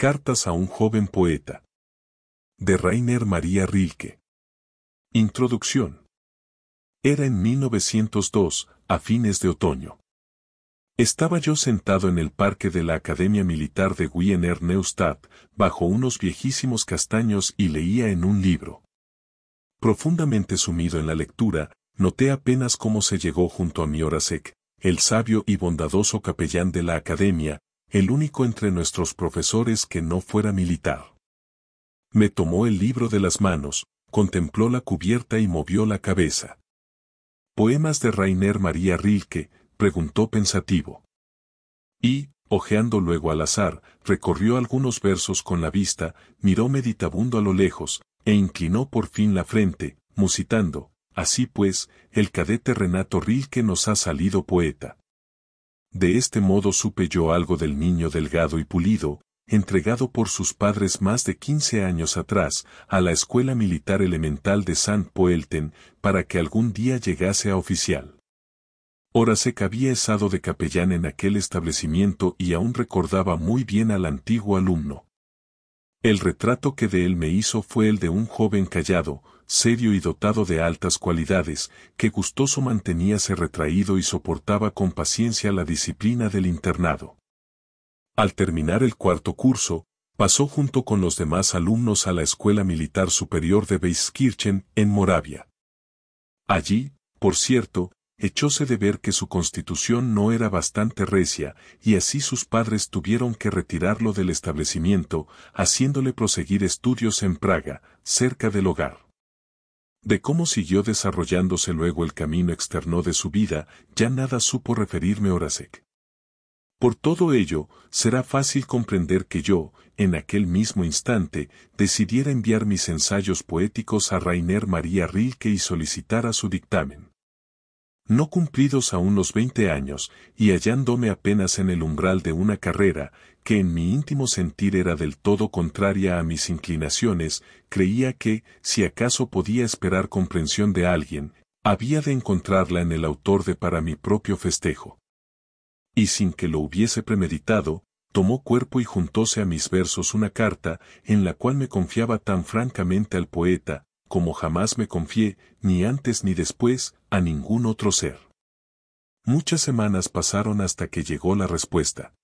Cartas a un joven poeta. De Rainer María Rilke. Introducción. Era en 1902, a fines de otoño. Estaba yo sentado en el parque de la Academia Militar de Wiener Neustadt, bajo unos viejísimos castaños y leía en un libro. Profundamente sumido en la lectura, noté apenas cómo se llegó junto a mi Horasek, el sabio y bondadoso capellán de la Academia, el único entre nuestros profesores que no fuera militar. Me tomó el libro de las manos, contempló la cubierta y movió la cabeza. Poemas de Rainer María Rilke, preguntó pensativo. Y, ojeando luego al azar, recorrió algunos versos con la vista, miró meditabundo a lo lejos, e inclinó por fin la frente, musitando, así pues, el cadete Renato Rilke nos ha salido poeta. De este modo supe yo algo del niño delgado y pulido, entregado por sus padres más de quince años atrás a la Escuela Militar Elemental de San Poelten para que algún día llegase a oficial. que había estado de capellán en aquel establecimiento y aún recordaba muy bien al antiguo alumno. El retrato que de él me hizo fue el de un joven callado, serio y dotado de altas cualidades, que gustoso manteníase retraído y soportaba con paciencia la disciplina del internado. Al terminar el cuarto curso, pasó junto con los demás alumnos a la Escuela Militar Superior de Beiskirchen, en Moravia. Allí, por cierto, echóse de ver que su constitución no era bastante recia, y así sus padres tuvieron que retirarlo del establecimiento, haciéndole proseguir estudios en Praga, cerca del hogar. De cómo siguió desarrollándose luego el camino externo de su vida, ya nada supo referirme Horacek. Por todo ello, será fácil comprender que yo, en aquel mismo instante, decidiera enviar mis ensayos poéticos a Rainer María Rilke y solicitara su dictamen no cumplidos aún los veinte años, y hallándome apenas en el umbral de una carrera, que en mi íntimo sentir era del todo contraria a mis inclinaciones, creía que, si acaso podía esperar comprensión de alguien, había de encontrarla en el autor de para mi propio festejo. Y sin que lo hubiese premeditado, tomó cuerpo y juntóse a mis versos una carta, en la cual me confiaba tan francamente al poeta, como jamás me confié, ni antes ni después, a ningún otro ser. Muchas semanas pasaron hasta que llegó la respuesta.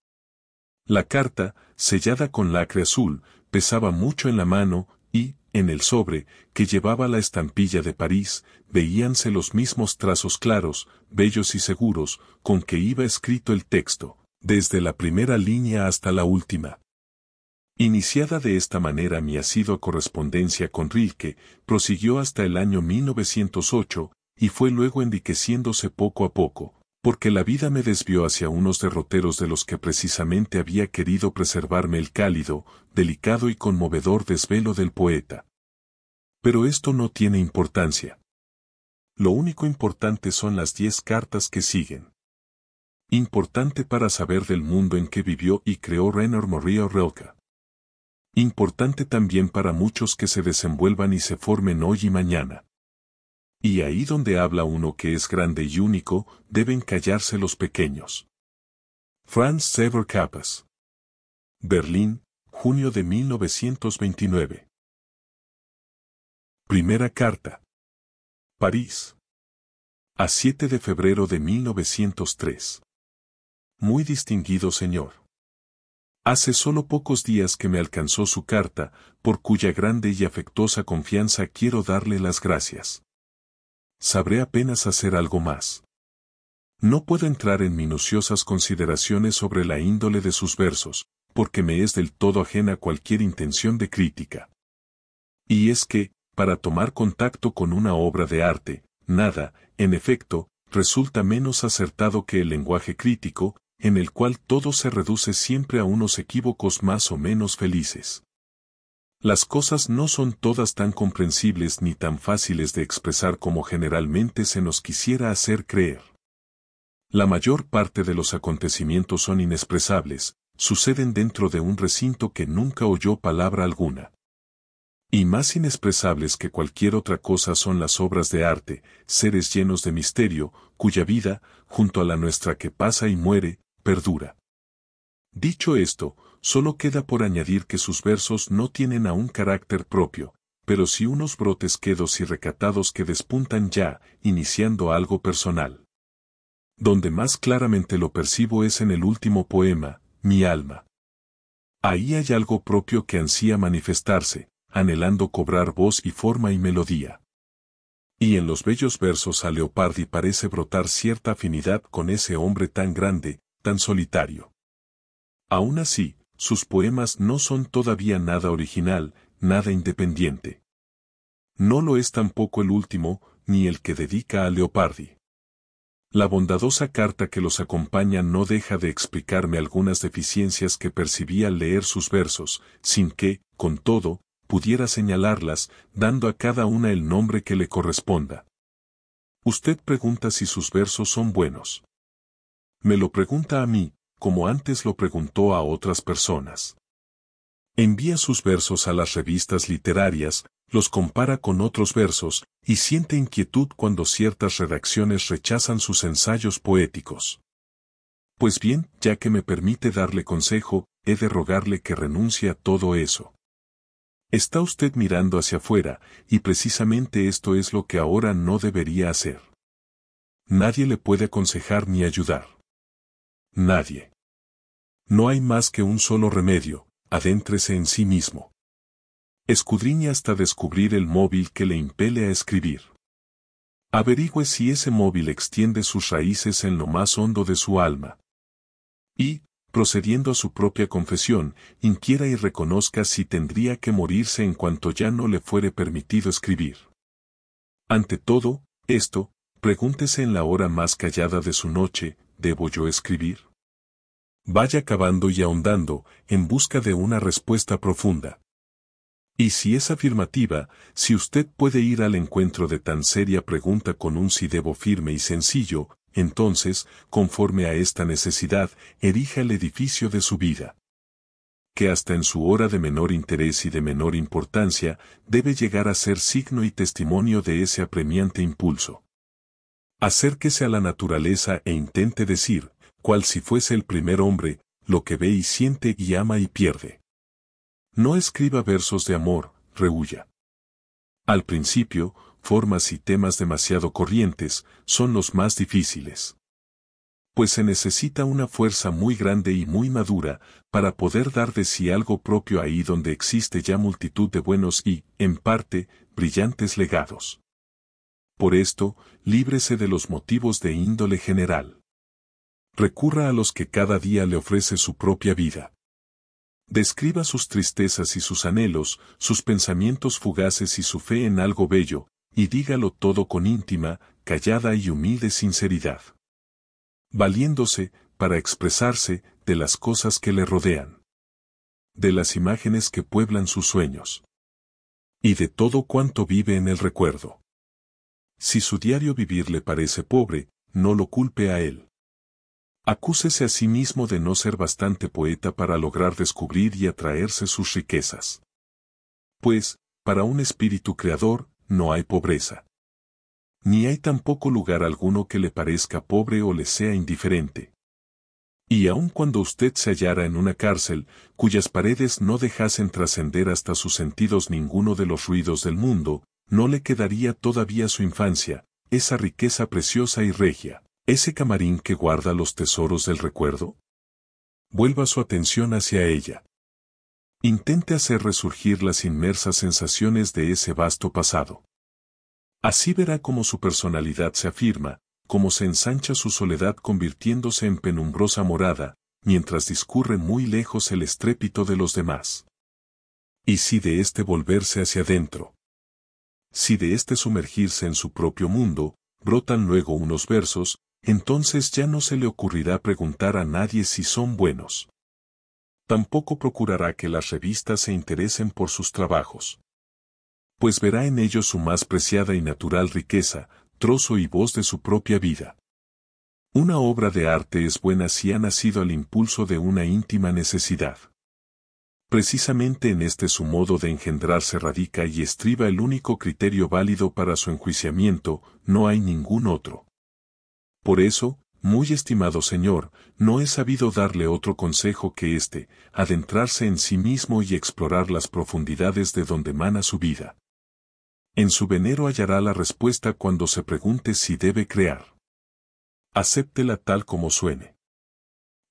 La carta, sellada con lacre azul, pesaba mucho en la mano, y, en el sobre, que llevaba la estampilla de París, veíanse los mismos trazos claros, bellos y seguros, con que iba escrito el texto, desde la primera línea hasta la última. Iniciada de esta manera mi asidua correspondencia con Rilke, prosiguió hasta el año 1908, y fue luego enriqueciéndose poco a poco, porque la vida me desvió hacia unos derroteros de los que precisamente había querido preservarme el cálido, delicado y conmovedor desvelo del poeta. Pero esto no tiene importancia. Lo único importante son las diez cartas que siguen. Importante para saber del mundo en que vivió y creó Renor Rilke importante también para muchos que se desenvuelvan y se formen hoy y mañana. Y ahí donde habla uno que es grande y único, deben callarse los pequeños. Franz Sever Berlín, junio de 1929. Primera carta. París. A 7 de febrero de 1903. Muy distinguido señor. Hace solo pocos días que me alcanzó su carta, por cuya grande y afectuosa confianza quiero darle las gracias. Sabré apenas hacer algo más. No puedo entrar en minuciosas consideraciones sobre la índole de sus versos, porque me es del todo ajena cualquier intención de crítica. Y es que, para tomar contacto con una obra de arte, nada, en efecto, resulta menos acertado que el lenguaje crítico, en el cual todo se reduce siempre a unos equívocos más o menos felices. Las cosas no son todas tan comprensibles ni tan fáciles de expresar como generalmente se nos quisiera hacer creer. La mayor parte de los acontecimientos son inexpresables, suceden dentro de un recinto que nunca oyó palabra alguna. Y más inexpresables que cualquier otra cosa son las obras de arte, seres llenos de misterio, cuya vida, junto a la nuestra que pasa y muere, perdura. Dicho esto, solo queda por añadir que sus versos no tienen aún carácter propio, pero sí unos brotes quedos y recatados que despuntan ya, iniciando algo personal. Donde más claramente lo percibo es en el último poema, Mi alma. Ahí hay algo propio que ansía manifestarse, anhelando cobrar voz y forma y melodía. Y en los bellos versos a Leopardi parece brotar cierta afinidad con ese hombre tan grande, tan solitario. Aún así, sus poemas no son todavía nada original, nada independiente. No lo es tampoco el último, ni el que dedica a Leopardi. La bondadosa carta que los acompaña no deja de explicarme algunas deficiencias que percibí al leer sus versos, sin que, con todo, pudiera señalarlas, dando a cada una el nombre que le corresponda. Usted pregunta si sus versos son buenos me lo pregunta a mí, como antes lo preguntó a otras personas. Envía sus versos a las revistas literarias, los compara con otros versos, y siente inquietud cuando ciertas redacciones rechazan sus ensayos poéticos. Pues bien, ya que me permite darle consejo, he de rogarle que renuncie a todo eso. Está usted mirando hacia afuera, y precisamente esto es lo que ahora no debería hacer. Nadie le puede aconsejar ni ayudar. Nadie. No hay más que un solo remedio, adéntrese en sí mismo. Escudriñe hasta descubrir el móvil que le impele a escribir. Averigüe si ese móvil extiende sus raíces en lo más hondo de su alma. Y, procediendo a su propia confesión, inquiera y reconozca si tendría que morirse en cuanto ya no le fuere permitido escribir. Ante todo, esto, pregúntese en la hora más callada de su noche, ¿debo yo escribir? Vaya cavando y ahondando en busca de una respuesta profunda. Y si es afirmativa, si usted puede ir al encuentro de tan seria pregunta con un sí debo firme y sencillo, entonces, conforme a esta necesidad, erija el edificio de su vida. Que hasta en su hora de menor interés y de menor importancia, debe llegar a ser signo y testimonio de ese apremiante impulso. Acérquese a la naturaleza e intente decir, cual si fuese el primer hombre, lo que ve y siente y ama y pierde. No escriba versos de amor, rehuya. Al principio, formas y temas demasiado corrientes son los más difíciles. Pues se necesita una fuerza muy grande y muy madura para poder dar de sí algo propio ahí donde existe ya multitud de buenos y, en parte, brillantes legados. Por esto, líbrese de los motivos de índole general. Recurra a los que cada día le ofrece su propia vida. Describa sus tristezas y sus anhelos, sus pensamientos fugaces y su fe en algo bello, y dígalo todo con íntima, callada y humilde sinceridad. Valiéndose, para expresarse, de las cosas que le rodean. De las imágenes que pueblan sus sueños. Y de todo cuanto vive en el recuerdo. Si su diario vivir le parece pobre, no lo culpe a él. Acúsese a sí mismo de no ser bastante poeta para lograr descubrir y atraerse sus riquezas. Pues, para un espíritu creador, no hay pobreza. Ni hay tampoco lugar alguno que le parezca pobre o le sea indiferente. Y aun cuando usted se hallara en una cárcel, cuyas paredes no dejasen trascender hasta sus sentidos ninguno de los ruidos del mundo, no le quedaría todavía su infancia, esa riqueza preciosa y regia, ese camarín que guarda los tesoros del recuerdo? Vuelva su atención hacia ella. Intente hacer resurgir las inmersas sensaciones de ese vasto pasado. Así verá cómo su personalidad se afirma, cómo se ensancha su soledad convirtiéndose en penumbrosa morada, mientras discurre muy lejos el estrépito de los demás. Y si de este volverse hacia adentro, si de este sumergirse en su propio mundo, brotan luego unos versos, entonces ya no se le ocurrirá preguntar a nadie si son buenos. Tampoco procurará que las revistas se interesen por sus trabajos. Pues verá en ellos su más preciada y natural riqueza, trozo y voz de su propia vida. Una obra de arte es buena si ha nacido al impulso de una íntima necesidad. Precisamente en este su modo de engendrarse radica y estriba el único criterio válido para su enjuiciamiento, no hay ningún otro. Por eso, muy estimado Señor, no he sabido darle otro consejo que este, adentrarse en sí mismo y explorar las profundidades de donde mana su vida. En su venero hallará la respuesta cuando se pregunte si debe crear. Acéptela tal como suene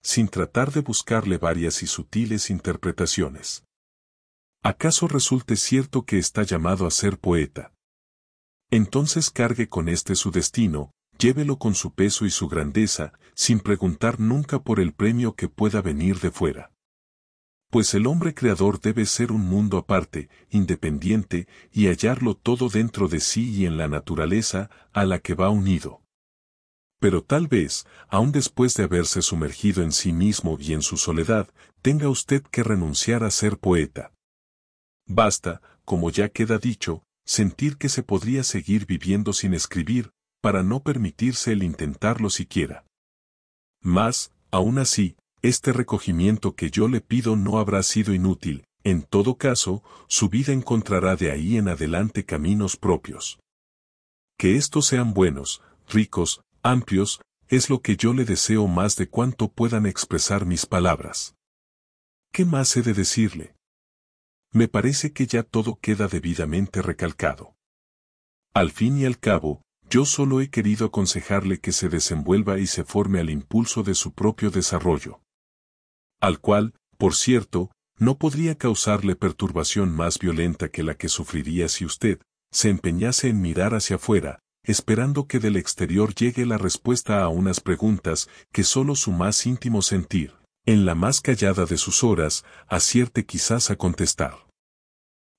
sin tratar de buscarle varias y sutiles interpretaciones. ¿Acaso resulte cierto que está llamado a ser poeta? Entonces cargue con este su destino, llévelo con su peso y su grandeza, sin preguntar nunca por el premio que pueda venir de fuera. Pues el hombre creador debe ser un mundo aparte, independiente, y hallarlo todo dentro de sí y en la naturaleza a la que va unido pero tal vez, aun después de haberse sumergido en sí mismo y en su soledad, tenga usted que renunciar a ser poeta. Basta, como ya queda dicho, sentir que se podría seguir viviendo sin escribir, para no permitirse el intentarlo siquiera. Mas, aún así, este recogimiento que yo le pido no habrá sido inútil, en todo caso, su vida encontrará de ahí en adelante caminos propios. Que estos sean buenos, ricos, amplios, es lo que yo le deseo más de cuanto puedan expresar mis palabras. ¿Qué más he de decirle? Me parece que ya todo queda debidamente recalcado. Al fin y al cabo, yo solo he querido aconsejarle que se desenvuelva y se forme al impulso de su propio desarrollo. Al cual, por cierto, no podría causarle perturbación más violenta que la que sufriría si usted se empeñase en mirar hacia afuera, esperando que del exterior llegue la respuesta a unas preguntas que solo su más íntimo sentir, en la más callada de sus horas, acierte quizás a contestar.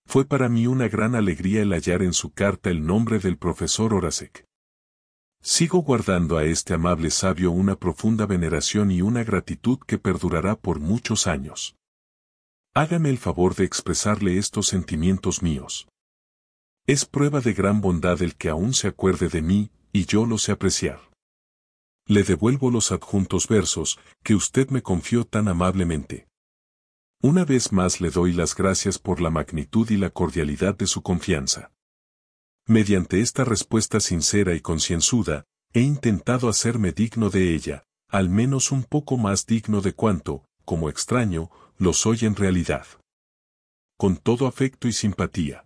Fue para mí una gran alegría el hallar en su carta el nombre del profesor Horacek. Sigo guardando a este amable sabio una profunda veneración y una gratitud que perdurará por muchos años. Hágame el favor de expresarle estos sentimientos míos. Es prueba de gran bondad el que aún se acuerde de mí, y yo lo sé apreciar. Le devuelvo los adjuntos versos que usted me confió tan amablemente. Una vez más le doy las gracias por la magnitud y la cordialidad de su confianza. Mediante esta respuesta sincera y concienzuda, he intentado hacerme digno de ella, al menos un poco más digno de cuanto, como extraño, lo soy en realidad. Con todo afecto y simpatía.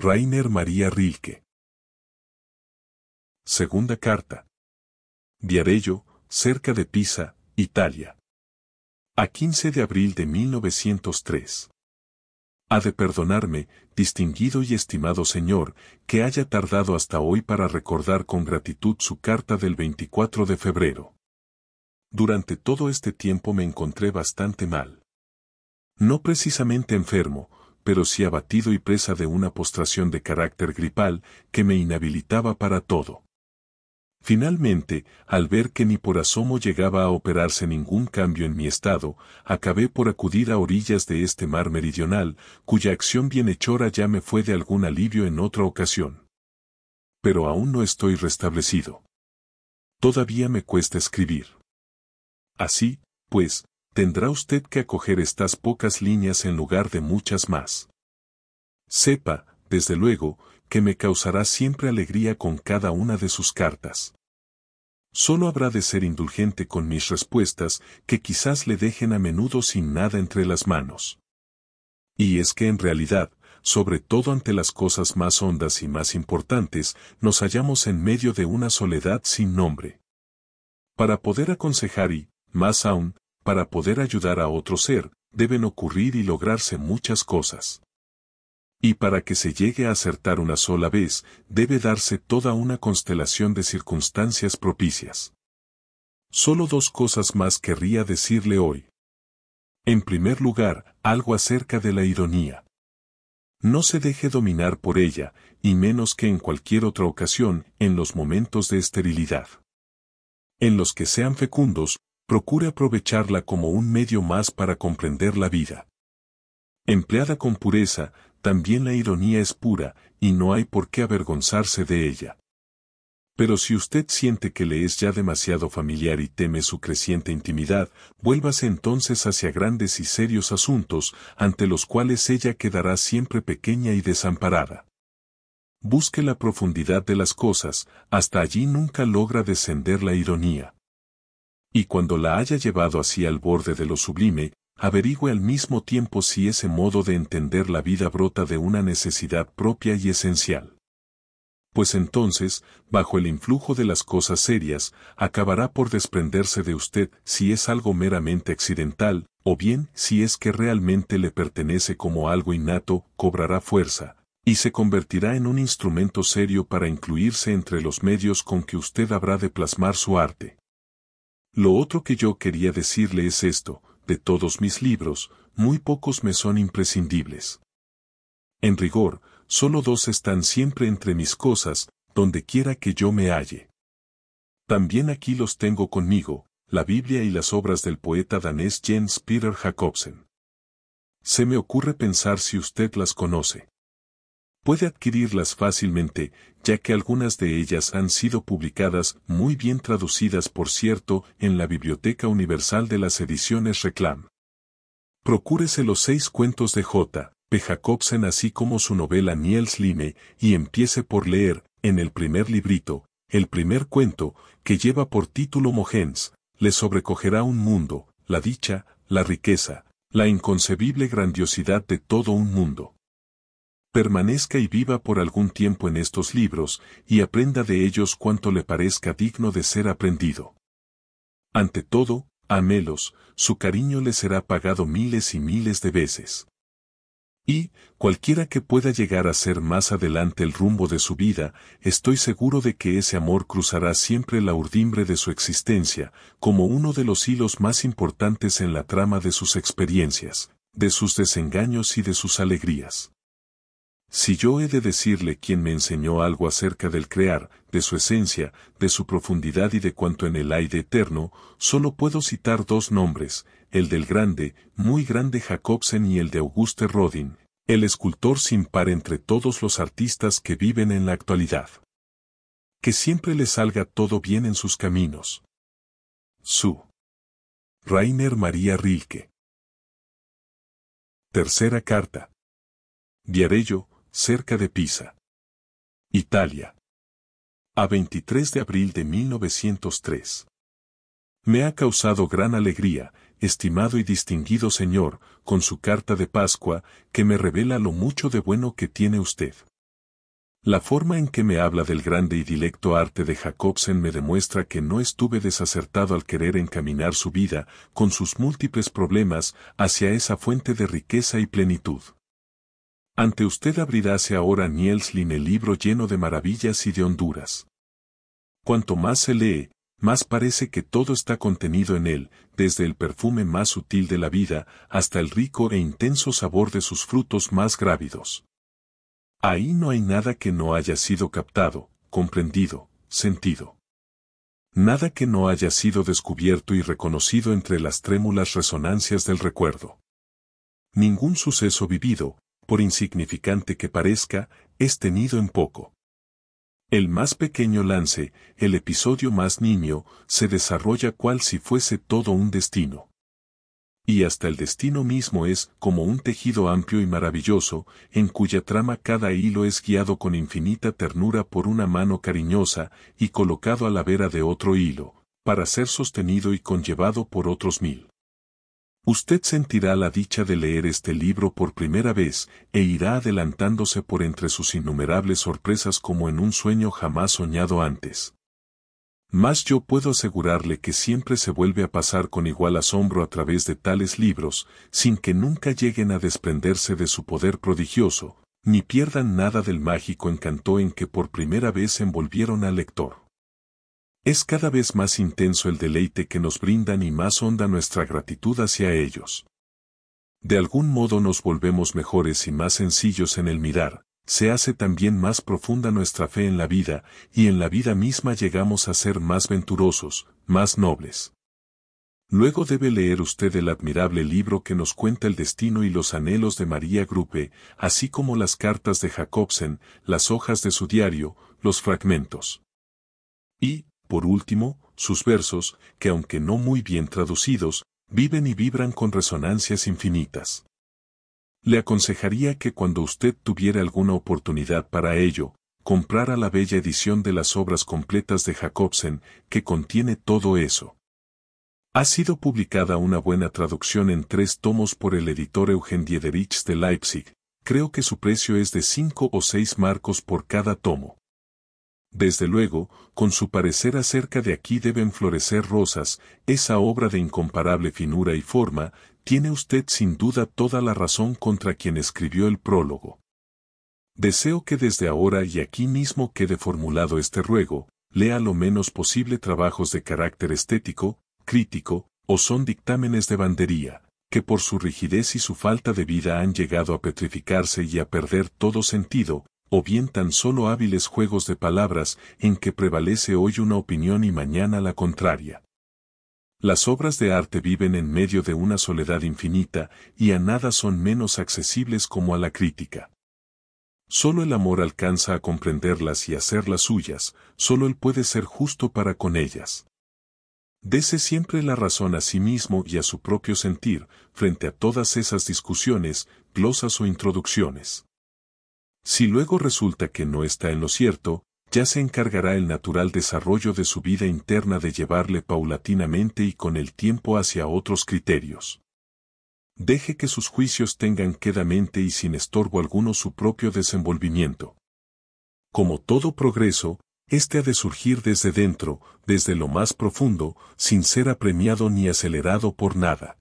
Rainer María Rilke. Segunda carta. Diarello, cerca de Pisa, Italia. A 15 de abril de 1903. Ha de perdonarme, distinguido y estimado señor, que haya tardado hasta hoy para recordar con gratitud su carta del 24 de febrero. Durante todo este tiempo me encontré bastante mal. No precisamente enfermo, pero sí abatido y presa de una postración de carácter gripal que me inhabilitaba para todo. Finalmente, al ver que ni por asomo llegaba a operarse ningún cambio en mi estado, acabé por acudir a orillas de este mar meridional, cuya acción bienhechora ya me fue de algún alivio en otra ocasión. Pero aún no estoy restablecido. Todavía me cuesta escribir. Así, pues, tendrá usted que acoger estas pocas líneas en lugar de muchas más. Sepa, desde luego, que me causará siempre alegría con cada una de sus cartas. Solo habrá de ser indulgente con mis respuestas, que quizás le dejen a menudo sin nada entre las manos. Y es que en realidad, sobre todo ante las cosas más hondas y más importantes, nos hallamos en medio de una soledad sin nombre. Para poder aconsejar y, más aún, para poder ayudar a otro ser, deben ocurrir y lograrse muchas cosas. Y para que se llegue a acertar una sola vez, debe darse toda una constelación de circunstancias propicias. Solo dos cosas más querría decirle hoy. En primer lugar, algo acerca de la ironía. No se deje dominar por ella, y menos que en cualquier otra ocasión, en los momentos de esterilidad. En los que sean fecundos, procure aprovecharla como un medio más para comprender la vida. Empleada con pureza, también la ironía es pura, y no hay por qué avergonzarse de ella. Pero si usted siente que le es ya demasiado familiar y teme su creciente intimidad, vuélvase entonces hacia grandes y serios asuntos, ante los cuales ella quedará siempre pequeña y desamparada. Busque la profundidad de las cosas, hasta allí nunca logra descender la ironía. Y cuando la haya llevado así al borde de lo sublime, averigüe al mismo tiempo si ese modo de entender la vida brota de una necesidad propia y esencial. Pues entonces, bajo el influjo de las cosas serias, acabará por desprenderse de usted si es algo meramente accidental, o bien si es que realmente le pertenece como algo innato, cobrará fuerza, y se convertirá en un instrumento serio para incluirse entre los medios con que usted habrá de plasmar su arte. Lo otro que yo quería decirle es esto, de todos mis libros, muy pocos me son imprescindibles. En rigor, solo dos están siempre entre mis cosas, donde quiera que yo me halle. También aquí los tengo conmigo, la Biblia y las obras del poeta danés Jens Peter Jacobsen. Se me ocurre pensar si usted las conoce puede adquirirlas fácilmente, ya que algunas de ellas han sido publicadas, muy bien traducidas por cierto, en la Biblioteca Universal de las Ediciones Reclam. Procúrese los seis cuentos de J. P. Jacobsen así como su novela Niels Lime, y empiece por leer, en el primer librito, el primer cuento, que lleva por título Mogens, le sobrecogerá un mundo, la dicha, la riqueza, la inconcebible grandiosidad de todo un mundo permanezca y viva por algún tiempo en estos libros, y aprenda de ellos cuanto le parezca digno de ser aprendido. Ante todo, amelos, su cariño le será pagado miles y miles de veces. Y, cualquiera que pueda llegar a ser más adelante el rumbo de su vida, estoy seguro de que ese amor cruzará siempre la urdimbre de su existencia, como uno de los hilos más importantes en la trama de sus experiencias, de sus desengaños y de sus alegrías. Si yo he de decirle quien me enseñó algo acerca del crear, de su esencia, de su profundidad y de cuanto en el aire eterno, solo puedo citar dos nombres, el del grande, muy grande Jacobsen y el de Auguste Rodin, el escultor sin par entre todos los artistas que viven en la actualidad. Que siempre le salga todo bien en sus caminos. Su. Rainer María Rilke. Tercera carta cerca de Pisa. Italia. A 23 de abril de 1903. Me ha causado gran alegría, estimado y distinguido señor, con su carta de Pascua, que me revela lo mucho de bueno que tiene usted. La forma en que me habla del grande y dilecto arte de Jacobsen me demuestra que no estuve desacertado al querer encaminar su vida, con sus múltiples problemas, hacia esa fuente de riqueza y plenitud. Ante usted abriráse ahora Nielslin el libro lleno de maravillas y de honduras. Cuanto más se lee, más parece que todo está contenido en él, desde el perfume más sutil de la vida hasta el rico e intenso sabor de sus frutos más grávidos. Ahí no hay nada que no haya sido captado, comprendido, sentido. Nada que no haya sido descubierto y reconocido entre las trémulas resonancias del recuerdo. Ningún suceso vivido, por insignificante que parezca, es tenido en poco. El más pequeño lance, el episodio más niño, se desarrolla cual si fuese todo un destino. Y hasta el destino mismo es como un tejido amplio y maravilloso, en cuya trama cada hilo es guiado con infinita ternura por una mano cariñosa y colocado a la vera de otro hilo, para ser sostenido y conllevado por otros mil. Usted sentirá la dicha de leer este libro por primera vez e irá adelantándose por entre sus innumerables sorpresas como en un sueño jamás soñado antes. Más yo puedo asegurarle que siempre se vuelve a pasar con igual asombro a través de tales libros, sin que nunca lleguen a desprenderse de su poder prodigioso, ni pierdan nada del mágico encanto en que por primera vez envolvieron al lector. Es cada vez más intenso el deleite que nos brindan y más honda nuestra gratitud hacia ellos. De algún modo nos volvemos mejores y más sencillos en el mirar, se hace también más profunda nuestra fe en la vida, y en la vida misma llegamos a ser más venturosos, más nobles. Luego debe leer usted el admirable libro que nos cuenta el destino y los anhelos de María Grupe, así como las cartas de Jacobsen, las hojas de su diario, los fragmentos. Y, por último, sus versos, que aunque no muy bien traducidos, viven y vibran con resonancias infinitas. Le aconsejaría que cuando usted tuviera alguna oportunidad para ello, comprara la bella edición de las obras completas de Jacobsen, que contiene todo eso. Ha sido publicada una buena traducción en tres tomos por el editor Eugen Diederich de Leipzig, creo que su precio es de cinco o seis marcos por cada tomo. Desde luego, con su parecer acerca de aquí deben florecer rosas, esa obra de incomparable finura y forma, tiene usted sin duda toda la razón contra quien escribió el prólogo. Deseo que desde ahora y aquí mismo quede formulado este ruego, lea lo menos posible trabajos de carácter estético, crítico, o son dictámenes de bandería, que por su rigidez y su falta de vida han llegado a petrificarse y a perder todo sentido, o bien tan solo hábiles juegos de palabras en que prevalece hoy una opinión y mañana la contraria. Las obras de arte viven en medio de una soledad infinita y a nada son menos accesibles como a la crítica. Solo el amor alcanza a comprenderlas y hacerlas suyas, solo él puede ser justo para con ellas. Dese siempre la razón a sí mismo y a su propio sentir, frente a todas esas discusiones, glosas o introducciones. Si luego resulta que no está en lo cierto, ya se encargará el natural desarrollo de su vida interna de llevarle paulatinamente y con el tiempo hacia otros criterios. Deje que sus juicios tengan quedamente y sin estorbo alguno su propio desenvolvimiento. Como todo progreso, este ha de surgir desde dentro, desde lo más profundo, sin ser apremiado ni acelerado por nada.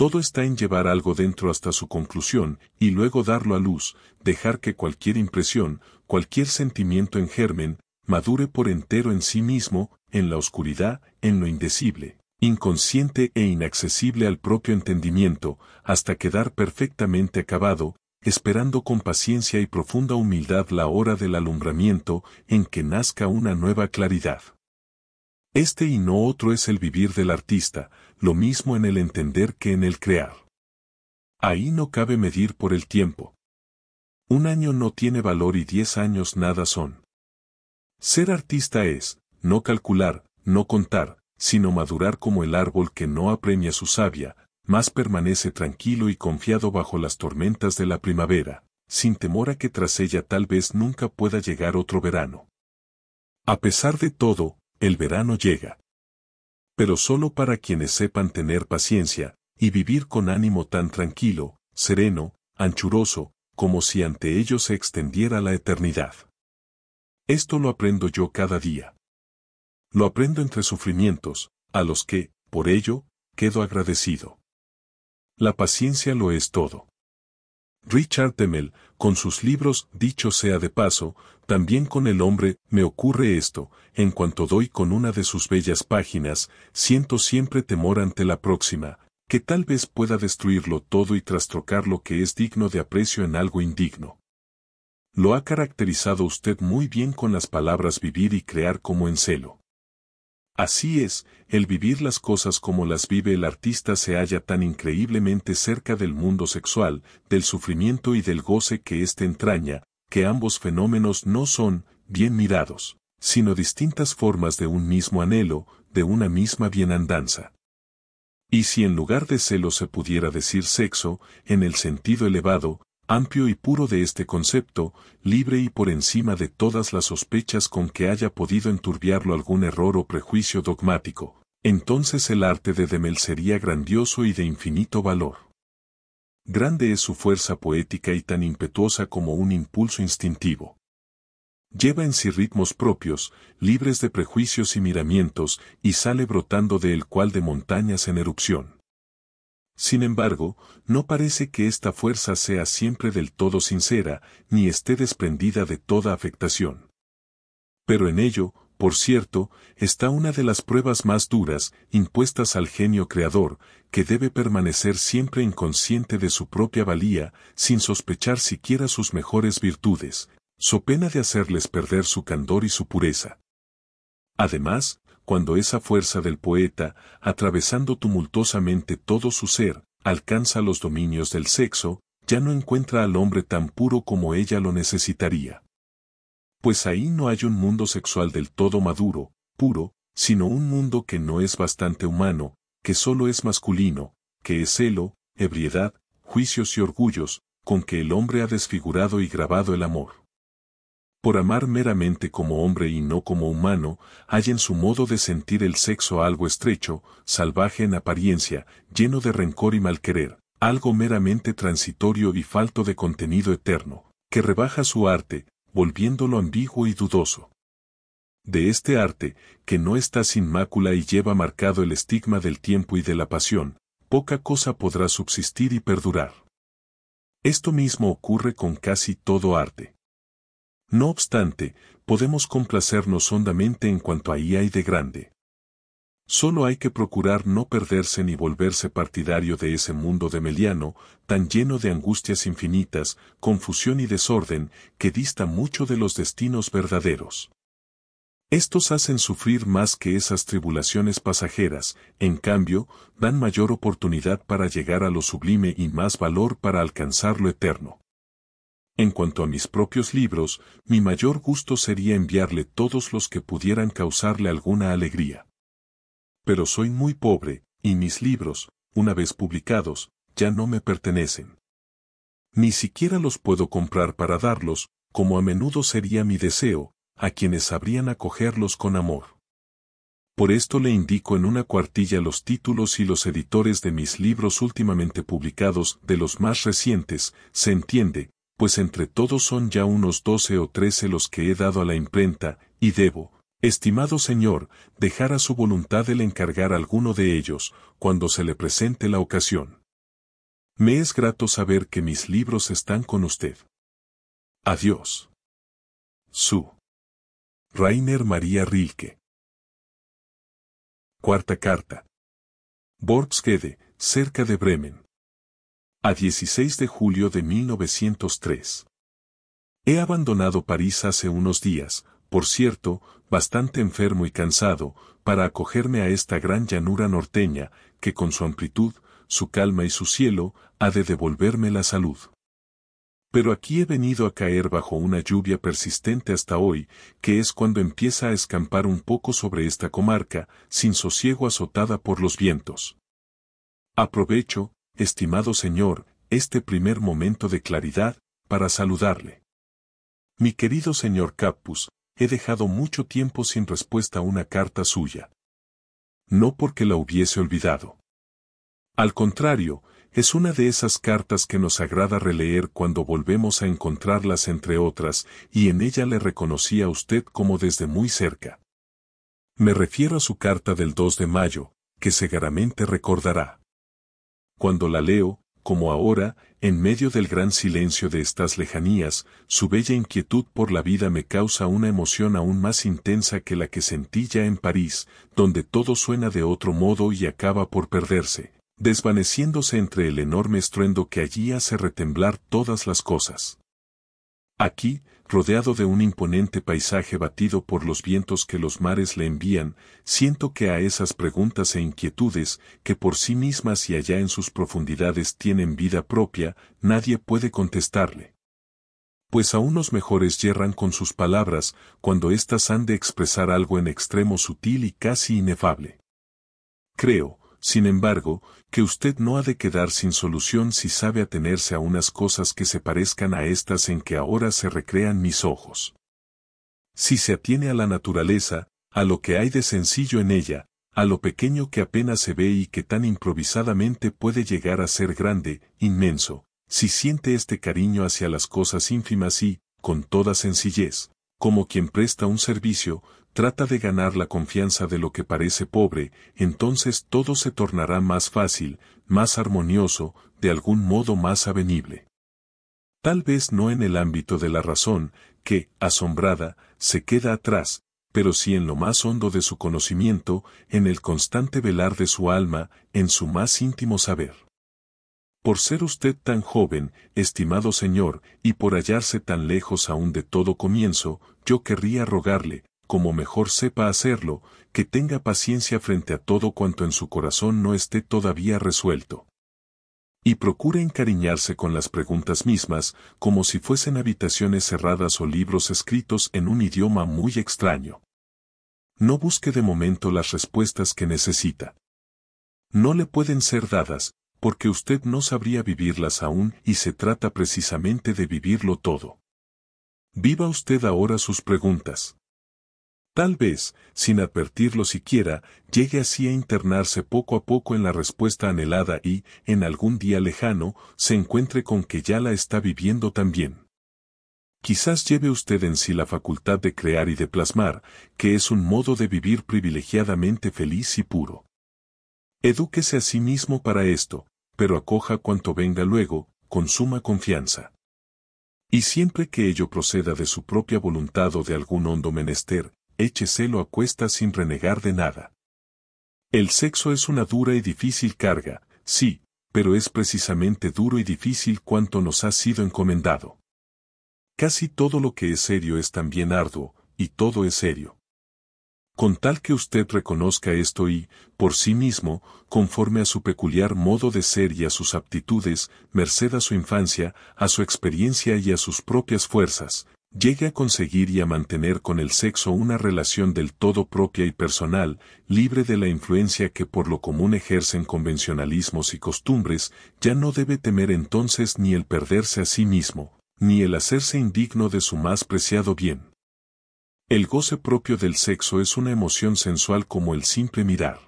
Todo está en llevar algo dentro hasta su conclusión y luego darlo a luz, dejar que cualquier impresión, cualquier sentimiento en germen, madure por entero en sí mismo, en la oscuridad, en lo indecible, inconsciente e inaccesible al propio entendimiento, hasta quedar perfectamente acabado, esperando con paciencia y profunda humildad la hora del alumbramiento en que nazca una nueva claridad. Este y no otro es el vivir del artista, lo mismo en el entender que en el crear. Ahí no cabe medir por el tiempo. Un año no tiene valor y diez años nada son. Ser artista es, no calcular, no contar, sino madurar como el árbol que no apremia su savia, más permanece tranquilo y confiado bajo las tormentas de la primavera, sin temor a que tras ella tal vez nunca pueda llegar otro verano. A pesar de todo, el verano llega, pero solo para quienes sepan tener paciencia, y vivir con ánimo tan tranquilo, sereno, anchuroso, como si ante ellos se extendiera la eternidad. Esto lo aprendo yo cada día. Lo aprendo entre sufrimientos, a los que, por ello, quedo agradecido. La paciencia lo es todo. Richard Temel, con sus libros Dicho sea de paso, también con el hombre, me ocurre esto, en cuanto doy con una de sus bellas páginas, siento siempre temor ante la próxima, que tal vez pueda destruirlo todo y trastrocar lo que es digno de aprecio en algo indigno. Lo ha caracterizado usted muy bien con las palabras vivir y crear como en celo. Así es, el vivir las cosas como las vive el artista se halla tan increíblemente cerca del mundo sexual, del sufrimiento y del goce que éste entraña, que ambos fenómenos no son, bien mirados, sino distintas formas de un mismo anhelo, de una misma bienandanza. Y si en lugar de celo se pudiera decir sexo, en el sentido elevado, amplio y puro de este concepto, libre y por encima de todas las sospechas con que haya podido enturbiarlo algún error o prejuicio dogmático, entonces el arte de Demel sería grandioso y de infinito valor. Grande es su fuerza poética y tan impetuosa como un impulso instintivo. Lleva en sí ritmos propios, libres de prejuicios y miramientos, y sale brotando de el cual de montañas en erupción. Sin embargo, no parece que esta fuerza sea siempre del todo sincera, ni esté desprendida de toda afectación. Pero en ello, por cierto, está una de las pruebas más duras impuestas al genio creador, que debe permanecer siempre inconsciente de su propia valía, sin sospechar siquiera sus mejores virtudes, so pena de hacerles perder su candor y su pureza. Además, cuando esa fuerza del poeta, atravesando tumultuosamente todo su ser, alcanza los dominios del sexo, ya no encuentra al hombre tan puro como ella lo necesitaría. Pues ahí no hay un mundo sexual del todo maduro, puro, sino un mundo que no es bastante humano, que solo es masculino, que es celo, ebriedad, juicios y orgullos, con que el hombre ha desfigurado y grabado el amor por amar meramente como hombre y no como humano, hay en su modo de sentir el sexo algo estrecho, salvaje en apariencia, lleno de rencor y malquerer, algo meramente transitorio y falto de contenido eterno, que rebaja su arte, volviéndolo ambiguo y dudoso. De este arte, que no está sin mácula y lleva marcado el estigma del tiempo y de la pasión, poca cosa podrá subsistir y perdurar. Esto mismo ocurre con casi todo arte. No obstante, podemos complacernos hondamente en cuanto ahí hay de grande. Solo hay que procurar no perderse ni volverse partidario de ese mundo de Meliano, tan lleno de angustias infinitas, confusión y desorden, que dista mucho de los destinos verdaderos. Estos hacen sufrir más que esas tribulaciones pasajeras, en cambio, dan mayor oportunidad para llegar a lo sublime y más valor para alcanzar lo eterno. En cuanto a mis propios libros, mi mayor gusto sería enviarle todos los que pudieran causarle alguna alegría. Pero soy muy pobre, y mis libros, una vez publicados, ya no me pertenecen. Ni siquiera los puedo comprar para darlos, como a menudo sería mi deseo, a quienes sabrían acogerlos con amor. Por esto le indico en una cuartilla los títulos y los editores de mis libros últimamente publicados de los más recientes, se entiende, pues entre todos son ya unos doce o trece los que he dado a la imprenta, y debo, estimado señor, dejar a su voluntad el encargar alguno de ellos, cuando se le presente la ocasión. Me es grato saber que mis libros están con usted. Adiós. Su. Rainer María Rilke. Cuarta carta. Borgskede, cerca de Bremen a 16 de julio de 1903. He abandonado París hace unos días, por cierto, bastante enfermo y cansado, para acogerme a esta gran llanura norteña, que con su amplitud, su calma y su cielo, ha de devolverme la salud. Pero aquí he venido a caer bajo una lluvia persistente hasta hoy, que es cuando empieza a escampar un poco sobre esta comarca, sin sosiego azotada por los vientos. Aprovecho, estimado Señor, este primer momento de claridad, para saludarle. Mi querido señor Capus, he dejado mucho tiempo sin respuesta a una carta suya. No porque la hubiese olvidado. Al contrario, es una de esas cartas que nos agrada releer cuando volvemos a encontrarlas entre otras, y en ella le reconocí a usted como desde muy cerca. Me refiero a su carta del 2 de mayo, que seguramente recordará. Cuando la leo, como ahora, en medio del gran silencio de estas lejanías, su bella inquietud por la vida me causa una emoción aún más intensa que la que sentí ya en París, donde todo suena de otro modo y acaba por perderse, desvaneciéndose entre el enorme estruendo que allí hace retemblar todas las cosas. Aquí, rodeado de un imponente paisaje batido por los vientos que los mares le envían, siento que a esas preguntas e inquietudes, que por sí mismas y allá en sus profundidades tienen vida propia, nadie puede contestarle. Pues a unos mejores yerran con sus palabras, cuando éstas han de expresar algo en extremo sutil y casi inefable. Creo, sin embargo, que usted no ha de quedar sin solución si sabe atenerse a unas cosas que se parezcan a estas en que ahora se recrean mis ojos. Si se atiene a la naturaleza, a lo que hay de sencillo en ella, a lo pequeño que apenas se ve y que tan improvisadamente puede llegar a ser grande, inmenso, si siente este cariño hacia las cosas ínfimas y, con toda sencillez, como quien presta un servicio, trata de ganar la confianza de lo que parece pobre, entonces todo se tornará más fácil, más armonioso, de algún modo más avenible. Tal vez no en el ámbito de la razón, que, asombrada, se queda atrás, pero sí en lo más hondo de su conocimiento, en el constante velar de su alma, en su más íntimo saber. Por ser usted tan joven, estimado señor, y por hallarse tan lejos aún de todo comienzo, yo querría rogarle, como mejor sepa hacerlo, que tenga paciencia frente a todo cuanto en su corazón no esté todavía resuelto. Y procure encariñarse con las preguntas mismas, como si fuesen habitaciones cerradas o libros escritos en un idioma muy extraño. No busque de momento las respuestas que necesita. No le pueden ser dadas, porque usted no sabría vivirlas aún y se trata precisamente de vivirlo todo. Viva usted ahora sus preguntas. Tal vez, sin advertirlo siquiera, llegue así a internarse poco a poco en la respuesta anhelada y, en algún día lejano, se encuentre con que ya la está viviendo también. Quizás lleve usted en sí la facultad de crear y de plasmar, que es un modo de vivir privilegiadamente feliz y puro. Edúquese a sí mismo para esto, pero acoja cuanto venga luego, con suma confianza. Y siempre que ello proceda de su propia voluntad o de algún hondo menester, lo a cuesta sin renegar de nada. El sexo es una dura y difícil carga, sí, pero es precisamente duro y difícil cuanto nos ha sido encomendado. Casi todo lo que es serio es también arduo, y todo es serio. Con tal que usted reconozca esto y, por sí mismo, conforme a su peculiar modo de ser y a sus aptitudes, merced a su infancia, a su experiencia y a sus propias fuerzas, llegue a conseguir y a mantener con el sexo una relación del todo propia y personal, libre de la influencia que por lo común ejercen convencionalismos y costumbres, ya no debe temer entonces ni el perderse a sí mismo, ni el hacerse indigno de su más preciado bien. El goce propio del sexo es una emoción sensual como el simple mirar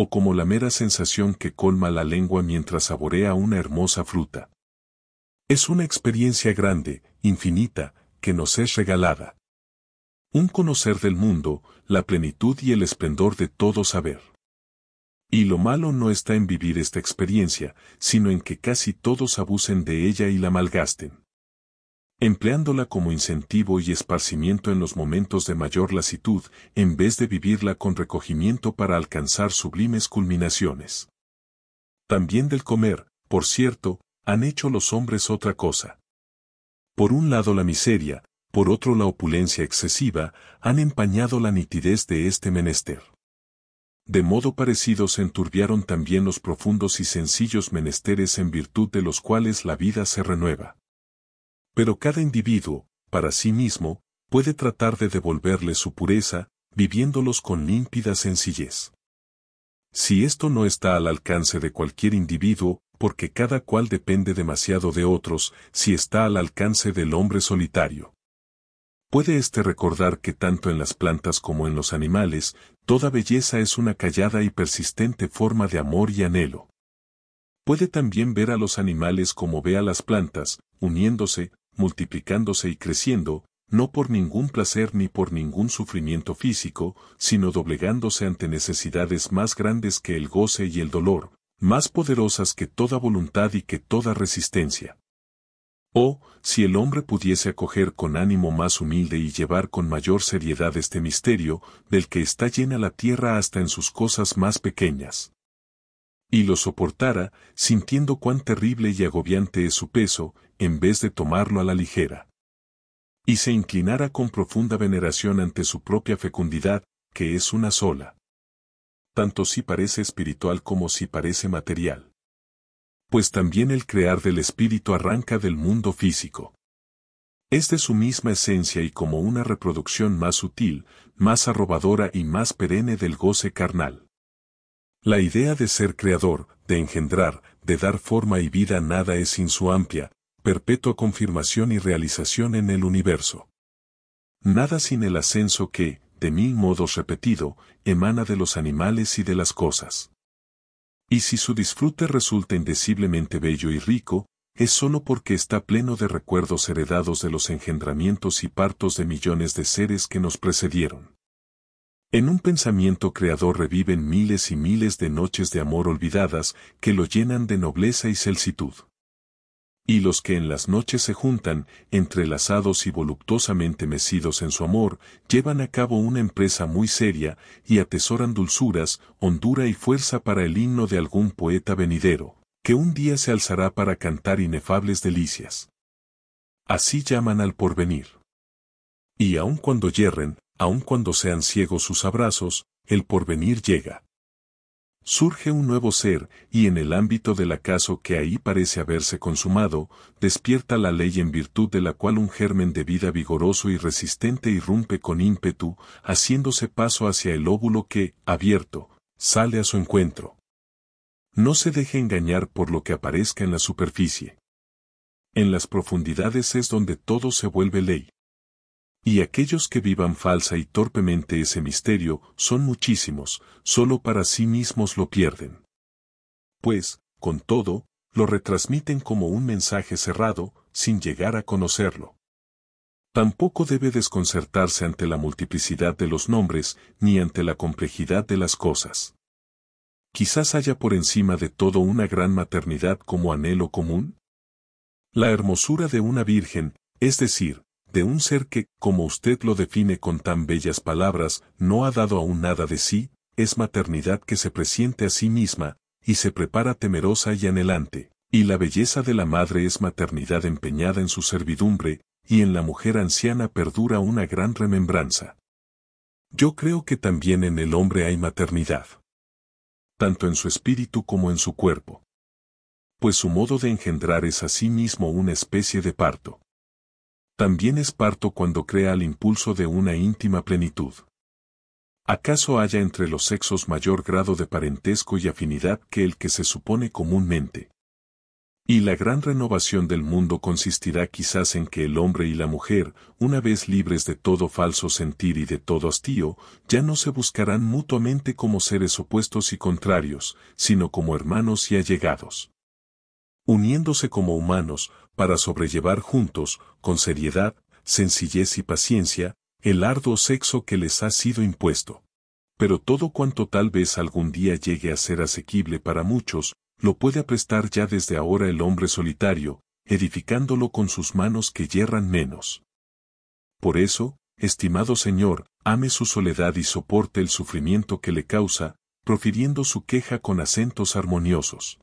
o como la mera sensación que colma la lengua mientras saborea una hermosa fruta. Es una experiencia grande, infinita, que nos es regalada. Un conocer del mundo, la plenitud y el esplendor de todo saber. Y lo malo no está en vivir esta experiencia, sino en que casi todos abusen de ella y la malgasten. Empleándola como incentivo y esparcimiento en los momentos de mayor lasitud, en vez de vivirla con recogimiento para alcanzar sublimes culminaciones. También del comer, por cierto, han hecho los hombres otra cosa. Por un lado la miseria, por otro la opulencia excesiva, han empañado la nitidez de este menester. De modo parecido se enturbiaron también los profundos y sencillos menesteres en virtud de los cuales la vida se renueva. Pero cada individuo, para sí mismo, puede tratar de devolverle su pureza, viviéndolos con límpida sencillez. Si esto no está al alcance de cualquier individuo, porque cada cual depende demasiado de otros si está al alcance del hombre solitario. Puede éste recordar que tanto en las plantas como en los animales, toda belleza es una callada y persistente forma de amor y anhelo. Puede también ver a los animales como ve a las plantas, uniéndose, multiplicándose y creciendo, no por ningún placer ni por ningún sufrimiento físico, sino doblegándose ante necesidades más grandes que el goce y el dolor, más poderosas que toda voluntad y que toda resistencia. Oh, si el hombre pudiese acoger con ánimo más humilde y llevar con mayor seriedad este misterio, del que está llena la tierra hasta en sus cosas más pequeñas. Y lo soportara, sintiendo cuán terrible y agobiante es su peso, en vez de tomarlo a la ligera. Y se inclinara con profunda veneración ante su propia fecundidad, que es una sola tanto si parece espiritual como si parece material. Pues también el crear del espíritu arranca del mundo físico. Es de su misma esencia y como una reproducción más sutil, más arrobadora y más perenne del goce carnal. La idea de ser creador, de engendrar, de dar forma y vida nada es sin su amplia, perpetua confirmación y realización en el universo. Nada sin el ascenso que, de mil modos repetido, emana de los animales y de las cosas. Y si su disfrute resulta indeciblemente bello y rico, es sólo porque está pleno de recuerdos heredados de los engendramientos y partos de millones de seres que nos precedieron. En un pensamiento creador reviven miles y miles de noches de amor olvidadas que lo llenan de nobleza y celsitud y los que en las noches se juntan, entrelazados y voluptuosamente mecidos en su amor, llevan a cabo una empresa muy seria y atesoran dulzuras, hondura y fuerza para el himno de algún poeta venidero, que un día se alzará para cantar inefables delicias. Así llaman al porvenir. Y aun cuando yerren, aun cuando sean ciegos sus abrazos, el porvenir llega. Surge un nuevo ser, y en el ámbito del acaso que ahí parece haberse consumado, despierta la ley en virtud de la cual un germen de vida vigoroso y resistente irrumpe con ímpetu, haciéndose paso hacia el óvulo que, abierto, sale a su encuentro. No se deje engañar por lo que aparezca en la superficie. En las profundidades es donde todo se vuelve ley y aquellos que vivan falsa y torpemente ese misterio son muchísimos, solo para sí mismos lo pierden. Pues, con todo, lo retransmiten como un mensaje cerrado, sin llegar a conocerlo. Tampoco debe desconcertarse ante la multiplicidad de los nombres ni ante la complejidad de las cosas. Quizás haya por encima de todo una gran maternidad como anhelo común. La hermosura de una virgen, es decir, de un ser que, como usted lo define con tan bellas palabras, no ha dado aún nada de sí, es maternidad que se presiente a sí misma, y se prepara temerosa y anhelante, y la belleza de la madre es maternidad empeñada en su servidumbre, y en la mujer anciana perdura una gran remembranza. Yo creo que también en el hombre hay maternidad. Tanto en su espíritu como en su cuerpo. Pues su modo de engendrar es a sí mismo una especie de parto también es parto cuando crea el impulso de una íntima plenitud. ¿Acaso haya entre los sexos mayor grado de parentesco y afinidad que el que se supone comúnmente? Y la gran renovación del mundo consistirá quizás en que el hombre y la mujer, una vez libres de todo falso sentir y de todo hastío, ya no se buscarán mutuamente como seres opuestos y contrarios, sino como hermanos y allegados. Uniéndose como humanos, para sobrellevar juntos, con seriedad, sencillez y paciencia, el arduo sexo que les ha sido impuesto. Pero todo cuanto tal vez algún día llegue a ser asequible para muchos, lo puede aprestar ya desde ahora el hombre solitario, edificándolo con sus manos que yerran menos. Por eso, estimado Señor, ame su soledad y soporte el sufrimiento que le causa, profiriendo su queja con acentos armoniosos.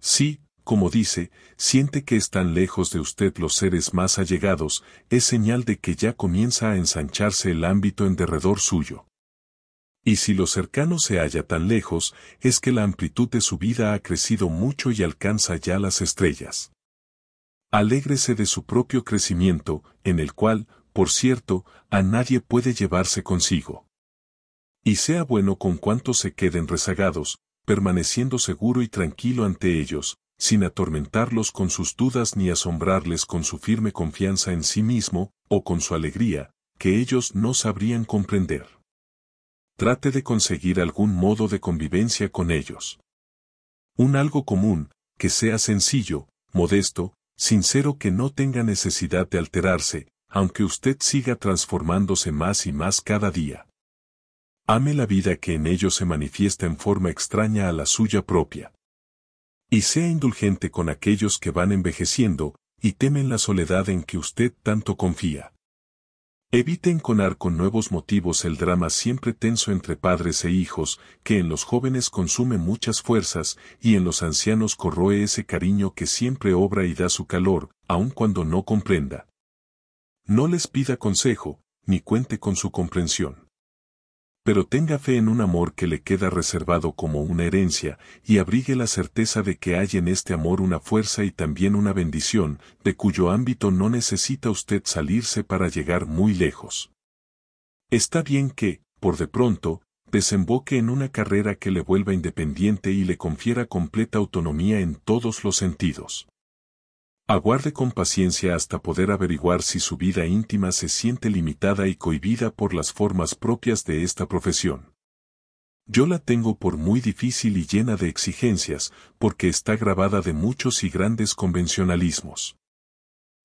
Sí, como dice, siente que están lejos de usted los seres más allegados, es señal de que ya comienza a ensancharse el ámbito en derredor suyo. Y si lo cercano se halla tan lejos, es que la amplitud de su vida ha crecido mucho y alcanza ya las estrellas. Alégrese de su propio crecimiento, en el cual, por cierto, a nadie puede llevarse consigo. Y sea bueno con cuantos se queden rezagados, permaneciendo seguro y tranquilo ante ellos, sin atormentarlos con sus dudas ni asombrarles con su firme confianza en sí mismo, o con su alegría, que ellos no sabrían comprender. Trate de conseguir algún modo de convivencia con ellos. Un algo común, que sea sencillo, modesto, sincero que no tenga necesidad de alterarse, aunque usted siga transformándose más y más cada día. Ame la vida que en ellos se manifiesta en forma extraña a la suya propia. Y sea indulgente con aquellos que van envejeciendo y temen la soledad en que usted tanto confía. Evite enconar con nuevos motivos el drama siempre tenso entre padres e hijos, que en los jóvenes consume muchas fuerzas y en los ancianos corroe ese cariño que siempre obra y da su calor, aun cuando no comprenda. No les pida consejo, ni cuente con su comprensión pero tenga fe en un amor que le queda reservado como una herencia, y abrigue la certeza de que hay en este amor una fuerza y también una bendición, de cuyo ámbito no necesita usted salirse para llegar muy lejos. Está bien que, por de pronto, desemboque en una carrera que le vuelva independiente y le confiera completa autonomía en todos los sentidos. Aguarde con paciencia hasta poder averiguar si su vida íntima se siente limitada y cohibida por las formas propias de esta profesión. Yo la tengo por muy difícil y llena de exigencias, porque está grabada de muchos y grandes convencionalismos.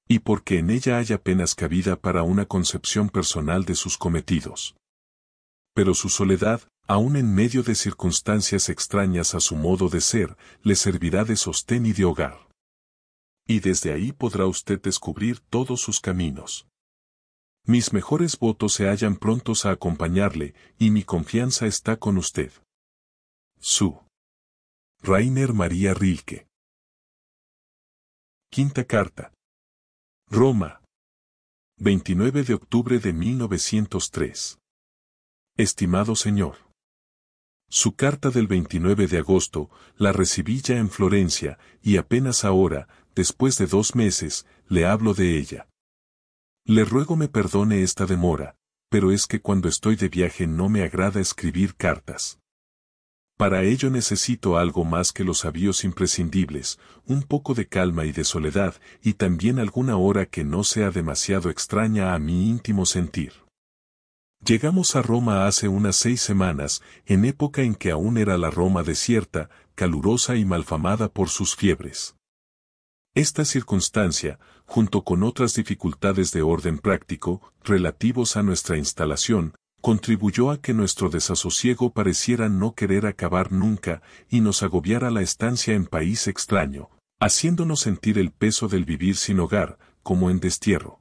Y porque en ella hay apenas cabida para una concepción personal de sus cometidos. Pero su soledad, aun en medio de circunstancias extrañas a su modo de ser, le servirá de sostén y de hogar y desde ahí podrá usted descubrir todos sus caminos. Mis mejores votos se hallan prontos a acompañarle, y mi confianza está con usted. Su. Rainer María Rilke. Quinta carta. Roma. 29 de octubre de 1903. Estimado señor. Su carta del 29 de agosto la recibí ya en Florencia, y apenas ahora, después de dos meses, le hablo de ella. Le ruego me perdone esta demora, pero es que cuando estoy de viaje no me agrada escribir cartas. Para ello necesito algo más que los avíos imprescindibles, un poco de calma y de soledad, y también alguna hora que no sea demasiado extraña a mi íntimo sentir. Llegamos a Roma hace unas seis semanas, en época en que aún era la Roma desierta, calurosa y malfamada por sus fiebres. Esta circunstancia, junto con otras dificultades de orden práctico relativos a nuestra instalación, contribuyó a que nuestro desasosiego pareciera no querer acabar nunca y nos agobiara la estancia en país extraño, haciéndonos sentir el peso del vivir sin hogar, como en destierro.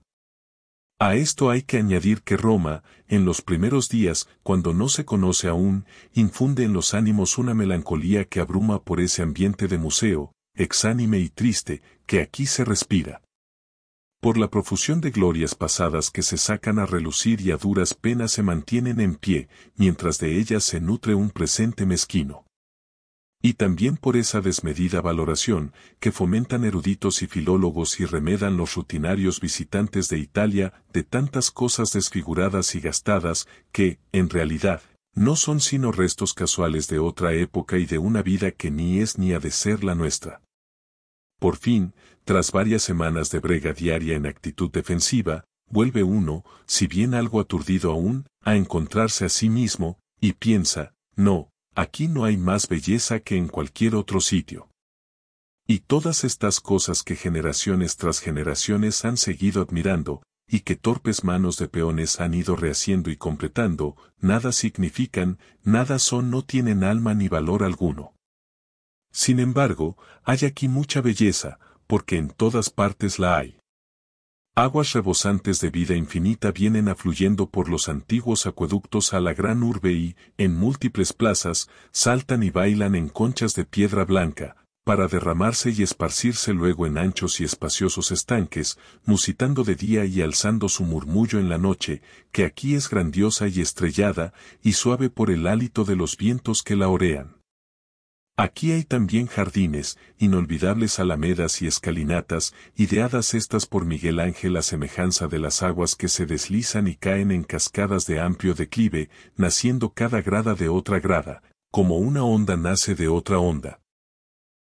A esto hay que añadir que Roma, en los primeros días, cuando no se conoce aún, infunde en los ánimos una melancolía que abruma por ese ambiente de museo, exánime y triste, que aquí se respira. Por la profusión de glorias pasadas que se sacan a relucir y a duras penas se mantienen en pie, mientras de ellas se nutre un presente mezquino. Y también por esa desmedida valoración, que fomentan eruditos y filólogos y remedan los rutinarios visitantes de Italia de tantas cosas desfiguradas y gastadas, que, en realidad, no son sino restos casuales de otra época y de una vida que ni es ni ha de ser la nuestra. Por fin, tras varias semanas de brega diaria en actitud defensiva, vuelve uno, si bien algo aturdido aún, a encontrarse a sí mismo, y piensa, no, aquí no hay más belleza que en cualquier otro sitio. Y todas estas cosas que generaciones tras generaciones han seguido admirando, y que torpes manos de peones han ido rehaciendo y completando, nada significan, nada son, no tienen alma ni valor alguno. Sin embargo, hay aquí mucha belleza, porque en todas partes la hay. Aguas rebosantes de vida infinita vienen afluyendo por los antiguos acueductos a la gran urbe y, en múltiples plazas, saltan y bailan en conchas de piedra blanca, para derramarse y esparcirse luego en anchos y espaciosos estanques, musitando de día y alzando su murmullo en la noche, que aquí es grandiosa y estrellada, y suave por el hálito de los vientos que la orean. Aquí hay también jardines, inolvidables alamedas y escalinatas, ideadas estas por Miguel Ángel a semejanza de las aguas que se deslizan y caen en cascadas de amplio declive, naciendo cada grada de otra grada, como una onda nace de otra onda.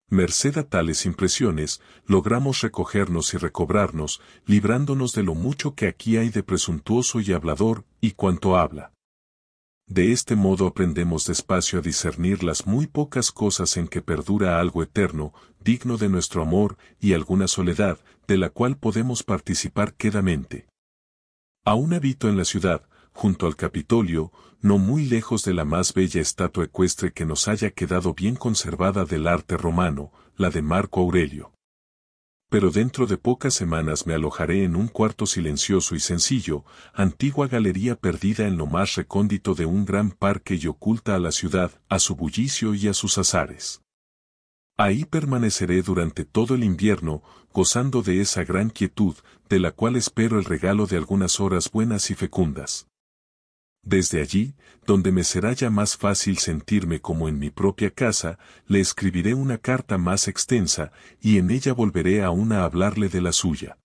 Merced a tales impresiones, logramos recogernos y recobrarnos, librándonos de lo mucho que aquí hay de presuntuoso y hablador, y cuanto habla. De este modo aprendemos despacio a discernir las muy pocas cosas en que perdura algo eterno, digno de nuestro amor, y alguna soledad, de la cual podemos participar quedamente. Aún habito en la ciudad, junto al Capitolio, no muy lejos de la más bella estatua ecuestre que nos haya quedado bien conservada del arte romano, la de Marco Aurelio pero dentro de pocas semanas me alojaré en un cuarto silencioso y sencillo, antigua galería perdida en lo más recóndito de un gran parque y oculta a la ciudad, a su bullicio y a sus azares. Ahí permaneceré durante todo el invierno, gozando de esa gran quietud, de la cual espero el regalo de algunas horas buenas y fecundas. Desde allí, donde me será ya más fácil sentirme como en mi propia casa, le escribiré una carta más extensa, y en ella volveré aún a hablarle de la suya.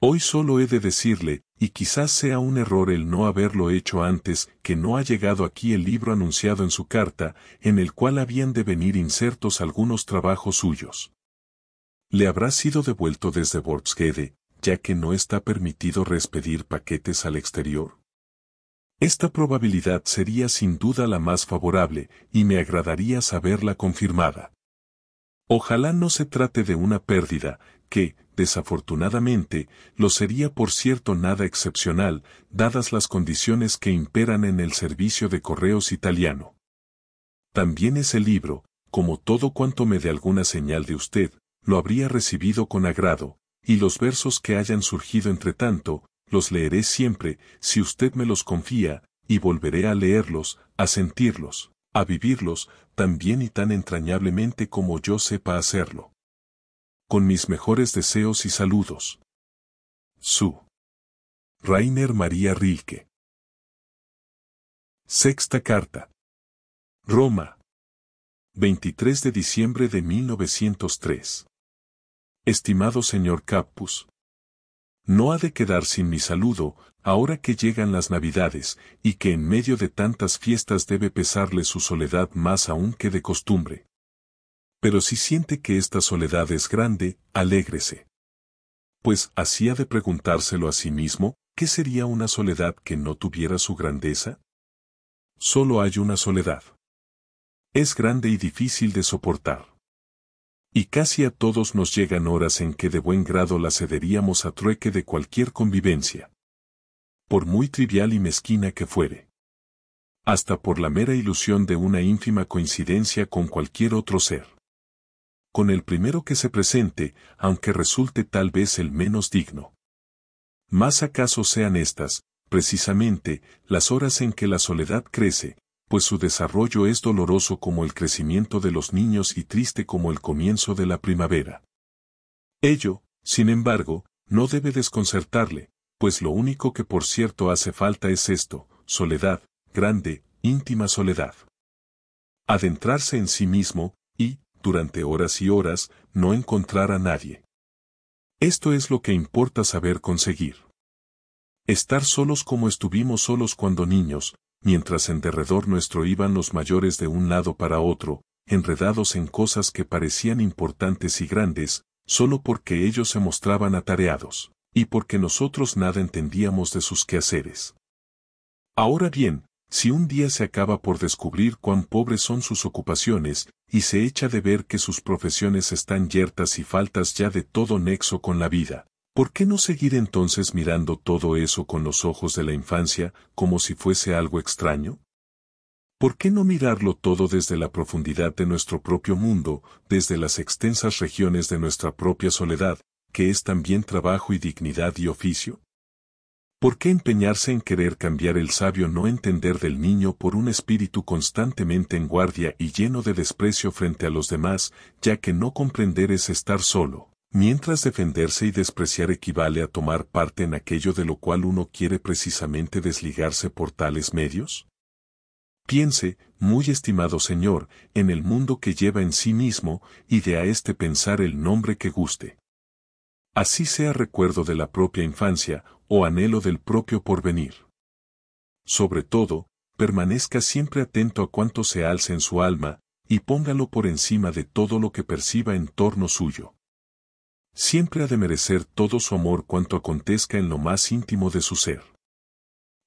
Hoy solo he de decirle, y quizás sea un error el no haberlo hecho antes, que no ha llegado aquí el libro anunciado en su carta, en el cual habían de venir insertos algunos trabajos suyos. Le habrá sido devuelto desde Borgsgede, ya que no está permitido respedir paquetes al exterior. Esta probabilidad sería sin duda la más favorable y me agradaría saberla confirmada. Ojalá no se trate de una pérdida, que, desafortunadamente, lo sería por cierto nada excepcional, dadas las condiciones que imperan en el servicio de correos italiano. También ese libro, como todo cuanto me dé alguna señal de usted, lo habría recibido con agrado, y los versos que hayan surgido entre tanto, los leeré siempre, si usted me los confía, y volveré a leerlos, a sentirlos, a vivirlos, tan bien y tan entrañablemente como yo sepa hacerlo. Con mis mejores deseos y saludos. Su. Rainer María Rilke. Sexta carta. Roma. 23 de diciembre de 1903. Estimado señor Capus, no ha de quedar sin mi saludo, ahora que llegan las Navidades, y que en medio de tantas fiestas debe pesarle su soledad más aún que de costumbre. Pero si siente que esta soledad es grande, alégrese. Pues así ha de preguntárselo a sí mismo, ¿qué sería una soledad que no tuviera su grandeza? Solo hay una soledad. Es grande y difícil de soportar. Y casi a todos nos llegan horas en que de buen grado la cederíamos a trueque de cualquier convivencia. Por muy trivial y mezquina que fuere. Hasta por la mera ilusión de una ínfima coincidencia con cualquier otro ser. Con el primero que se presente, aunque resulte tal vez el menos digno. Más acaso sean estas, precisamente, las horas en que la soledad crece, pues su desarrollo es doloroso como el crecimiento de los niños y triste como el comienzo de la primavera. Ello, sin embargo, no debe desconcertarle, pues lo único que por cierto hace falta es esto, soledad, grande, íntima soledad. Adentrarse en sí mismo, y, durante horas y horas, no encontrar a nadie. Esto es lo que importa saber conseguir. Estar solos como estuvimos solos cuando niños, mientras en derredor nuestro iban los mayores de un lado para otro, enredados en cosas que parecían importantes y grandes, solo porque ellos se mostraban atareados, y porque nosotros nada entendíamos de sus quehaceres. Ahora bien, si un día se acaba por descubrir cuán pobres son sus ocupaciones, y se echa de ver que sus profesiones están yertas y faltas ya de todo nexo con la vida, ¿Por qué no seguir entonces mirando todo eso con los ojos de la infancia, como si fuese algo extraño? ¿Por qué no mirarlo todo desde la profundidad de nuestro propio mundo, desde las extensas regiones de nuestra propia soledad, que es también trabajo y dignidad y oficio? ¿Por qué empeñarse en querer cambiar el sabio no entender del niño por un espíritu constantemente en guardia y lleno de desprecio frente a los demás, ya que no comprender es estar solo? Mientras defenderse y despreciar equivale a tomar parte en aquello de lo cual uno quiere precisamente desligarse por tales medios? Piense, muy estimado señor, en el mundo que lleva en sí mismo y de a este pensar el nombre que guste. Así sea recuerdo de la propia infancia o anhelo del propio porvenir. Sobre todo, permanezca siempre atento a cuanto se alce en su alma, y póngalo por encima de todo lo que perciba en torno suyo siempre ha de merecer todo su amor cuanto acontezca en lo más íntimo de su ser.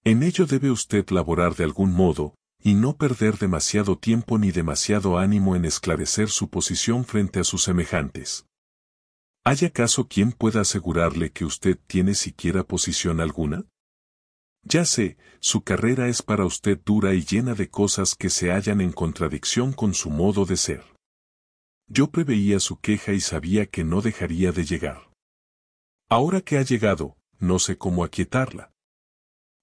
En ello debe usted laborar de algún modo, y no perder demasiado tiempo ni demasiado ánimo en esclarecer su posición frente a sus semejantes. ¿Hay acaso quien pueda asegurarle que usted tiene siquiera posición alguna? Ya sé, su carrera es para usted dura y llena de cosas que se hallan en contradicción con su modo de ser. Yo preveía su queja y sabía que no dejaría de llegar. Ahora que ha llegado, no sé cómo aquietarla.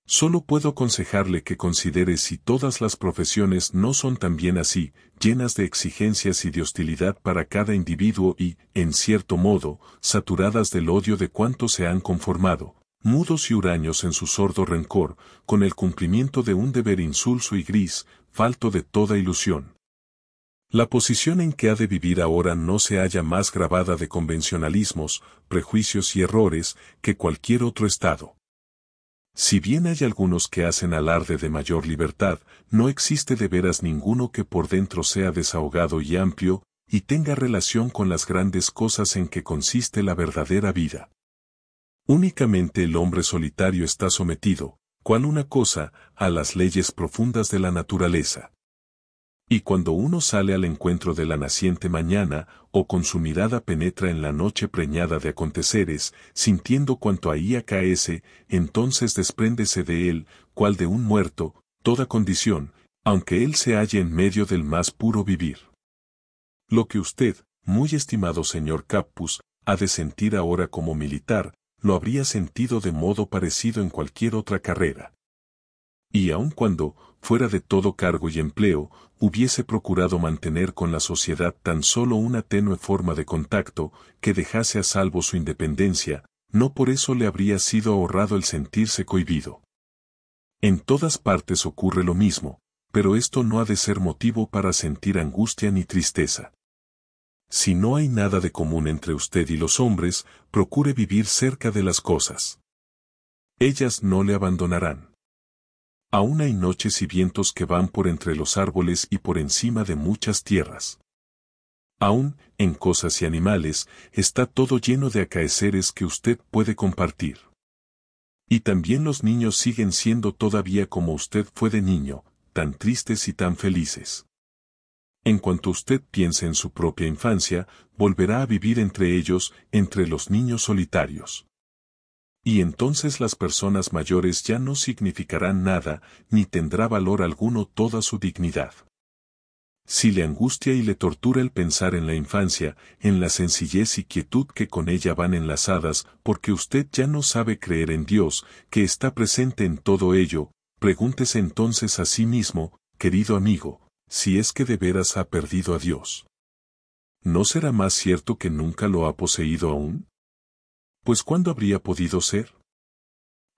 Solo puedo aconsejarle que considere si todas las profesiones no son también así, llenas de exigencias y de hostilidad para cada individuo y, en cierto modo, saturadas del odio de cuantos se han conformado, mudos y huraños en su sordo rencor, con el cumplimiento de un deber insulso y gris, falto de toda ilusión. La posición en que ha de vivir ahora no se halla más grabada de convencionalismos, prejuicios y errores que cualquier otro Estado. Si bien hay algunos que hacen alarde de mayor libertad, no existe de veras ninguno que por dentro sea desahogado y amplio, y tenga relación con las grandes cosas en que consiste la verdadera vida. Únicamente el hombre solitario está sometido, cual una cosa, a las leyes profundas de la naturaleza. Y cuando uno sale al encuentro de la naciente mañana, o con su mirada penetra en la noche preñada de aconteceres, sintiendo cuanto ahí acaece, entonces despréndese de él, cual de un muerto, toda condición, aunque él se halle en medio del más puro vivir. Lo que usted, muy estimado señor Capus, ha de sentir ahora como militar, lo habría sentido de modo parecido en cualquier otra carrera. Y aun cuando, fuera de todo cargo y empleo, hubiese procurado mantener con la sociedad tan solo una tenue forma de contacto que dejase a salvo su independencia, no por eso le habría sido ahorrado el sentirse cohibido. En todas partes ocurre lo mismo, pero esto no ha de ser motivo para sentir angustia ni tristeza. Si no hay nada de común entre usted y los hombres, procure vivir cerca de las cosas. Ellas no le abandonarán. Aún hay noches y vientos que van por entre los árboles y por encima de muchas tierras. Aún, en cosas y animales, está todo lleno de acaeceres que usted puede compartir. Y también los niños siguen siendo todavía como usted fue de niño, tan tristes y tan felices. En cuanto usted piense en su propia infancia, volverá a vivir entre ellos, entre los niños solitarios. Y entonces las personas mayores ya no significarán nada, ni tendrá valor alguno toda su dignidad. Si le angustia y le tortura el pensar en la infancia, en la sencillez y quietud que con ella van enlazadas, porque usted ya no sabe creer en Dios, que está presente en todo ello, pregúntese entonces a sí mismo, querido amigo, si es que de veras ha perdido a Dios. ¿No será más cierto que nunca lo ha poseído aún? Pues ¿cuándo habría podido ser?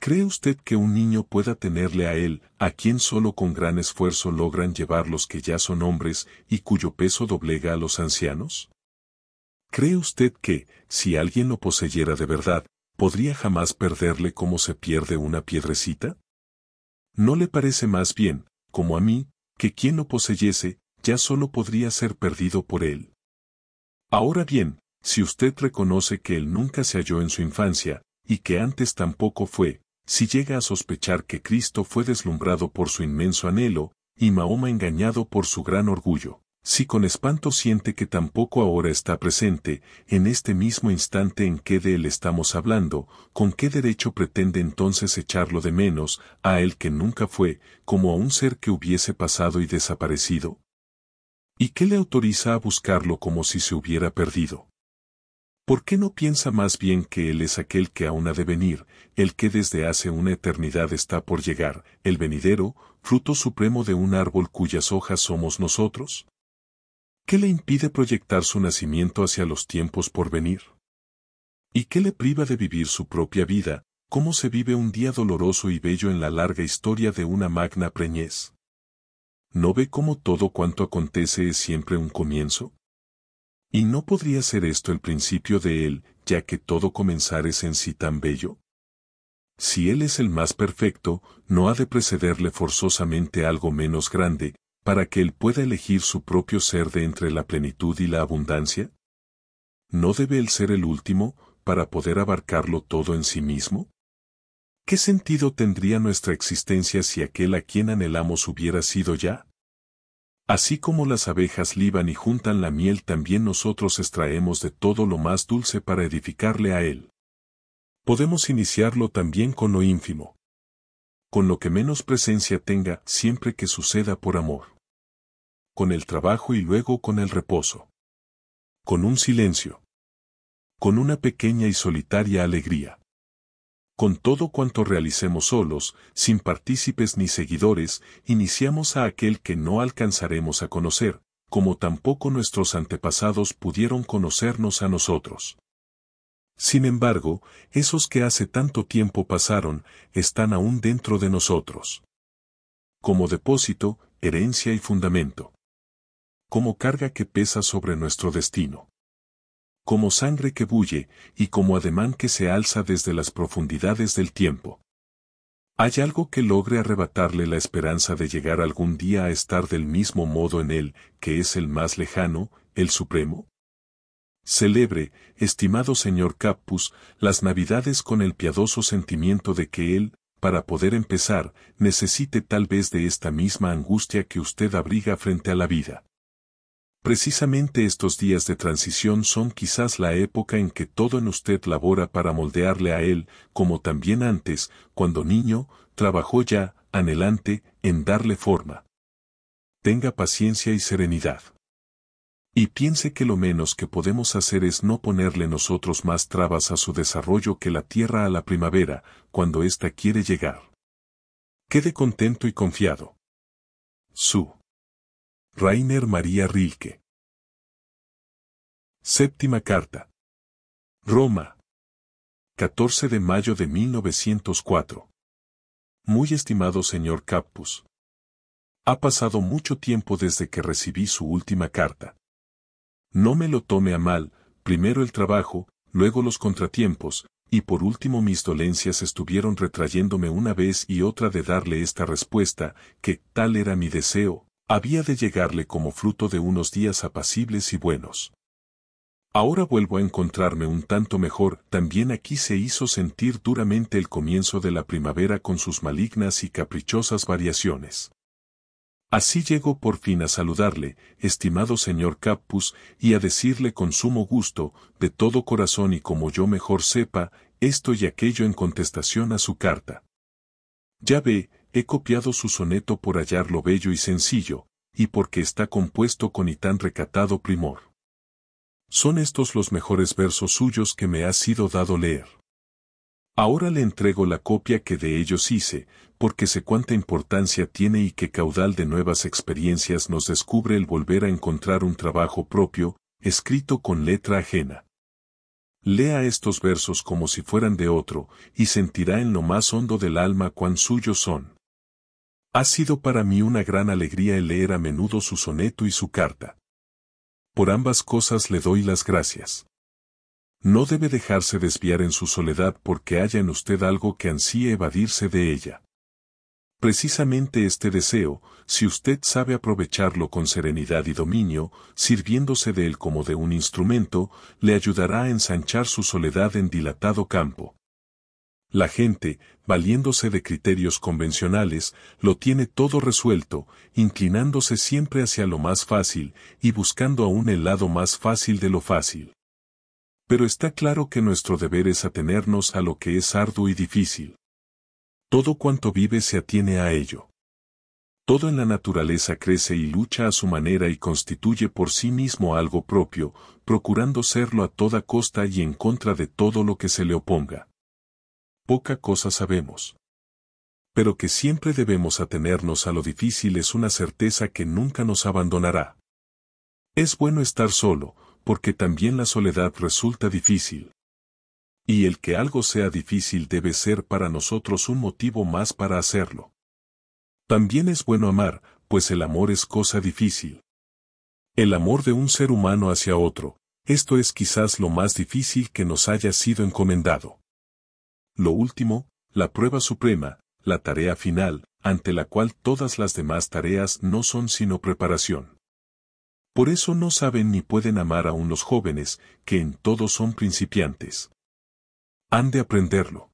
¿Cree usted que un niño pueda tenerle a él, a quien solo con gran esfuerzo logran llevar los que ya son hombres y cuyo peso doblega a los ancianos? ¿Cree usted que, si alguien lo poseyera de verdad, podría jamás perderle como se pierde una piedrecita? ¿No le parece más bien, como a mí, que quien lo poseyese, ya solo podría ser perdido por él? Ahora bien, si usted reconoce que él nunca se halló en su infancia, y que antes tampoco fue, si llega a sospechar que Cristo fue deslumbrado por su inmenso anhelo, y Mahoma engañado por su gran orgullo, si con espanto siente que tampoco ahora está presente, en este mismo instante en que de él estamos hablando, ¿con qué derecho pretende entonces echarlo de menos, a él que nunca fue, como a un ser que hubiese pasado y desaparecido? ¿Y qué le autoriza a buscarlo como si se hubiera perdido? ¿Por qué no piensa más bien que Él es aquel que aún ha de venir, el que desde hace una eternidad está por llegar, el venidero, fruto supremo de un árbol cuyas hojas somos nosotros? ¿Qué le impide proyectar su nacimiento hacia los tiempos por venir? ¿Y qué le priva de vivir su propia vida, cómo se vive un día doloroso y bello en la larga historia de una magna preñez? ¿No ve cómo todo cuanto acontece es siempre un comienzo? ¿Y no podría ser esto el principio de él, ya que todo comenzar es en sí tan bello? Si él es el más perfecto, no ha de precederle forzosamente algo menos grande, para que él pueda elegir su propio ser de entre la plenitud y la abundancia? ¿No debe él ser el último, para poder abarcarlo todo en sí mismo? ¿Qué sentido tendría nuestra existencia si aquel a quien anhelamos hubiera sido ya, Así como las abejas liban y juntan la miel también nosotros extraemos de todo lo más dulce para edificarle a él. Podemos iniciarlo también con lo ínfimo. Con lo que menos presencia tenga siempre que suceda por amor. Con el trabajo y luego con el reposo. Con un silencio. Con una pequeña y solitaria alegría con todo cuanto realicemos solos, sin partícipes ni seguidores, iniciamos a aquel que no alcanzaremos a conocer, como tampoco nuestros antepasados pudieron conocernos a nosotros. Sin embargo, esos que hace tanto tiempo pasaron, están aún dentro de nosotros. Como depósito, herencia y fundamento. Como carga que pesa sobre nuestro destino como sangre que bulle, y como ademán que se alza desde las profundidades del tiempo. ¿Hay algo que logre arrebatarle la esperanza de llegar algún día a estar del mismo modo en él, que es el más lejano, el supremo? Celebre, estimado señor Capus, las Navidades con el piadoso sentimiento de que él, para poder empezar, necesite tal vez de esta misma angustia que usted abriga frente a la vida. Precisamente estos días de transición son quizás la época en que todo en usted labora para moldearle a él, como también antes, cuando niño, trabajó ya, anhelante, en darle forma. Tenga paciencia y serenidad. Y piense que lo menos que podemos hacer es no ponerle nosotros más trabas a su desarrollo que la tierra a la primavera, cuando ésta quiere llegar. Quede contento y confiado. Su Rainer María Rilke. Séptima carta. Roma. 14 de mayo de 1904. Muy estimado señor Capus. Ha pasado mucho tiempo desde que recibí su última carta. No me lo tome a mal, primero el trabajo, luego los contratiempos, y por último mis dolencias estuvieron retrayéndome una vez y otra de darle esta respuesta, que tal era mi deseo, había de llegarle como fruto de unos días apacibles y buenos. Ahora vuelvo a encontrarme un tanto mejor, también aquí se hizo sentir duramente el comienzo de la primavera con sus malignas y caprichosas variaciones. Así llego por fin a saludarle, estimado señor Capus, y a decirle con sumo gusto, de todo corazón y como yo mejor sepa, esto y aquello en contestación a su carta. Ya ve, he copiado su soneto por hallarlo bello y sencillo, y porque está compuesto con y tan recatado primor. Son estos los mejores versos suyos que me ha sido dado leer. Ahora le entrego la copia que de ellos hice, porque sé cuánta importancia tiene y qué caudal de nuevas experiencias nos descubre el volver a encontrar un trabajo propio, escrito con letra ajena. Lea estos versos como si fueran de otro, y sentirá en lo más hondo del alma cuán suyos son. Ha sido para mí una gran alegría el leer a menudo su soneto y su carta. Por ambas cosas le doy las gracias. No debe dejarse desviar en su soledad porque haya en usted algo que ansíe evadirse de ella. Precisamente este deseo, si usted sabe aprovecharlo con serenidad y dominio, sirviéndose de él como de un instrumento, le ayudará a ensanchar su soledad en dilatado campo. La gente, valiéndose de criterios convencionales, lo tiene todo resuelto, inclinándose siempre hacia lo más fácil y buscando aún el lado más fácil de lo fácil. Pero está claro que nuestro deber es atenernos a lo que es arduo y difícil. Todo cuanto vive se atiene a ello. Todo en la naturaleza crece y lucha a su manera y constituye por sí mismo algo propio, procurando serlo a toda costa y en contra de todo lo que se le oponga poca cosa sabemos. Pero que siempre debemos atenernos a lo difícil es una certeza que nunca nos abandonará. Es bueno estar solo, porque también la soledad resulta difícil. Y el que algo sea difícil debe ser para nosotros un motivo más para hacerlo. También es bueno amar, pues el amor es cosa difícil. El amor de un ser humano hacia otro, esto es quizás lo más difícil que nos haya sido encomendado lo último, la prueba suprema, la tarea final, ante la cual todas las demás tareas no son sino preparación. Por eso no saben ni pueden amar aún los jóvenes, que en todo son principiantes. Han de aprenderlo.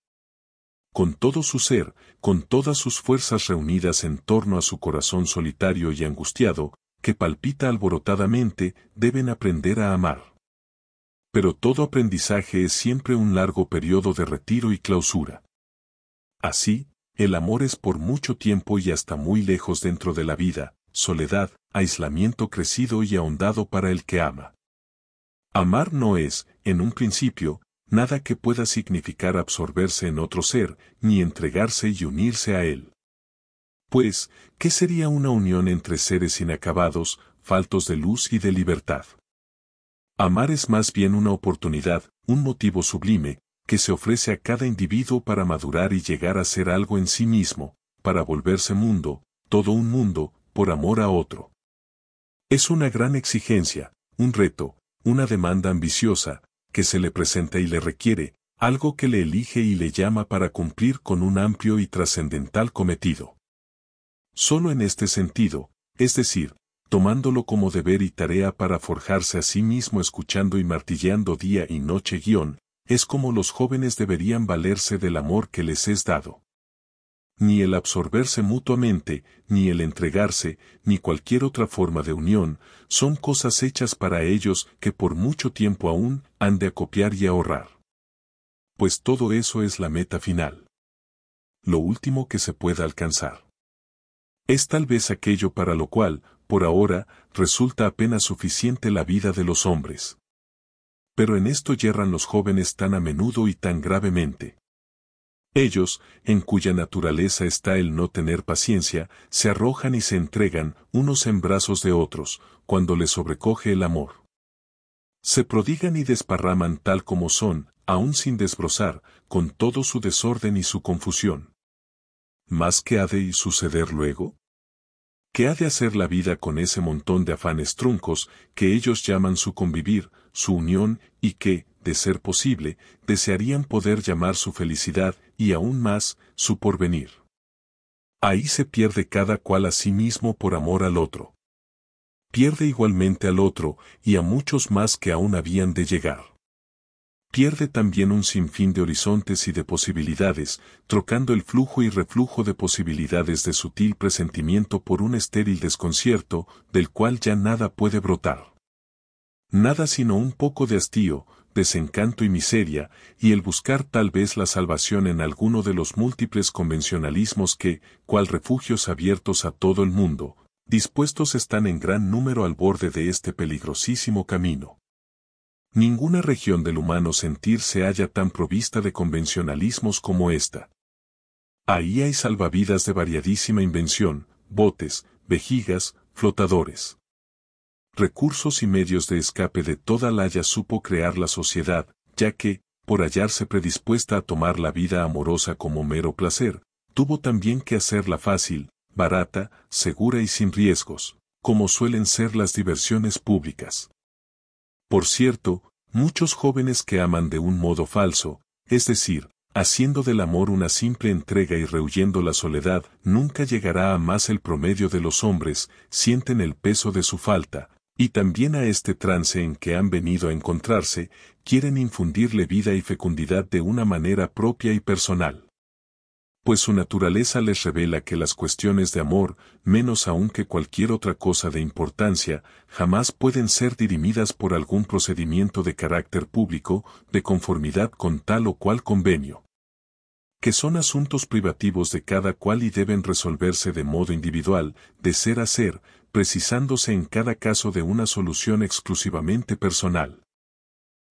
Con todo su ser, con todas sus fuerzas reunidas en torno a su corazón solitario y angustiado, que palpita alborotadamente, deben aprender a amar. Pero todo aprendizaje es siempre un largo periodo de retiro y clausura. Así, el amor es por mucho tiempo y hasta muy lejos dentro de la vida, soledad, aislamiento crecido y ahondado para el que ama. Amar no es, en un principio, nada que pueda significar absorberse en otro ser, ni entregarse y unirse a él. Pues, ¿qué sería una unión entre seres inacabados, faltos de luz y de libertad? Amar es más bien una oportunidad, un motivo sublime, que se ofrece a cada individuo para madurar y llegar a ser algo en sí mismo, para volverse mundo, todo un mundo, por amor a otro. Es una gran exigencia, un reto, una demanda ambiciosa, que se le presenta y le requiere, algo que le elige y le llama para cumplir con un amplio y trascendental cometido. Solo en este sentido, es decir, tomándolo como deber y tarea para forjarse a sí mismo escuchando y martilleando día y noche guión, es como los jóvenes deberían valerse del amor que les es dado. Ni el absorberse mutuamente, ni el entregarse, ni cualquier otra forma de unión, son cosas hechas para ellos que por mucho tiempo aún han de acopiar y ahorrar. Pues todo eso es la meta final. Lo último que se pueda alcanzar. Es tal vez aquello para lo cual por ahora, resulta apenas suficiente la vida de los hombres. Pero en esto yerran los jóvenes tan a menudo y tan gravemente. Ellos, en cuya naturaleza está el no tener paciencia, se arrojan y se entregan, unos en brazos de otros, cuando les sobrecoge el amor. Se prodigan y desparraman tal como son, aún sin desbrozar, con todo su desorden y su confusión. ¿Más que ha de suceder luego? ¿Qué ha de hacer la vida con ese montón de afanes truncos que ellos llaman su convivir, su unión, y que, de ser posible, desearían poder llamar su felicidad y aún más, su porvenir? Ahí se pierde cada cual a sí mismo por amor al otro. Pierde igualmente al otro y a muchos más que aún habían de llegar pierde también un sinfín de horizontes y de posibilidades, trocando el flujo y reflujo de posibilidades de sutil presentimiento por un estéril desconcierto, del cual ya nada puede brotar. Nada sino un poco de hastío, desencanto y miseria, y el buscar tal vez la salvación en alguno de los múltiples convencionalismos que, cual refugios abiertos a todo el mundo, dispuestos están en gran número al borde de este peligrosísimo camino. Ninguna región del humano sentir se halla tan provista de convencionalismos como esta. Ahí hay salvavidas de variadísima invención, botes, vejigas, flotadores. Recursos y medios de escape de toda la haya supo crear la sociedad, ya que, por hallarse predispuesta a tomar la vida amorosa como mero placer, tuvo también que hacerla fácil, barata, segura y sin riesgos, como suelen ser las diversiones públicas. Por cierto, muchos jóvenes que aman de un modo falso, es decir, haciendo del amor una simple entrega y rehuyendo la soledad, nunca llegará a más el promedio de los hombres, sienten el peso de su falta, y también a este trance en que han venido a encontrarse, quieren infundirle vida y fecundidad de una manera propia y personal pues su naturaleza les revela que las cuestiones de amor, menos aún que cualquier otra cosa de importancia, jamás pueden ser dirimidas por algún procedimiento de carácter público, de conformidad con tal o cual convenio. Que son asuntos privativos de cada cual y deben resolverse de modo individual, de ser a ser, precisándose en cada caso de una solución exclusivamente personal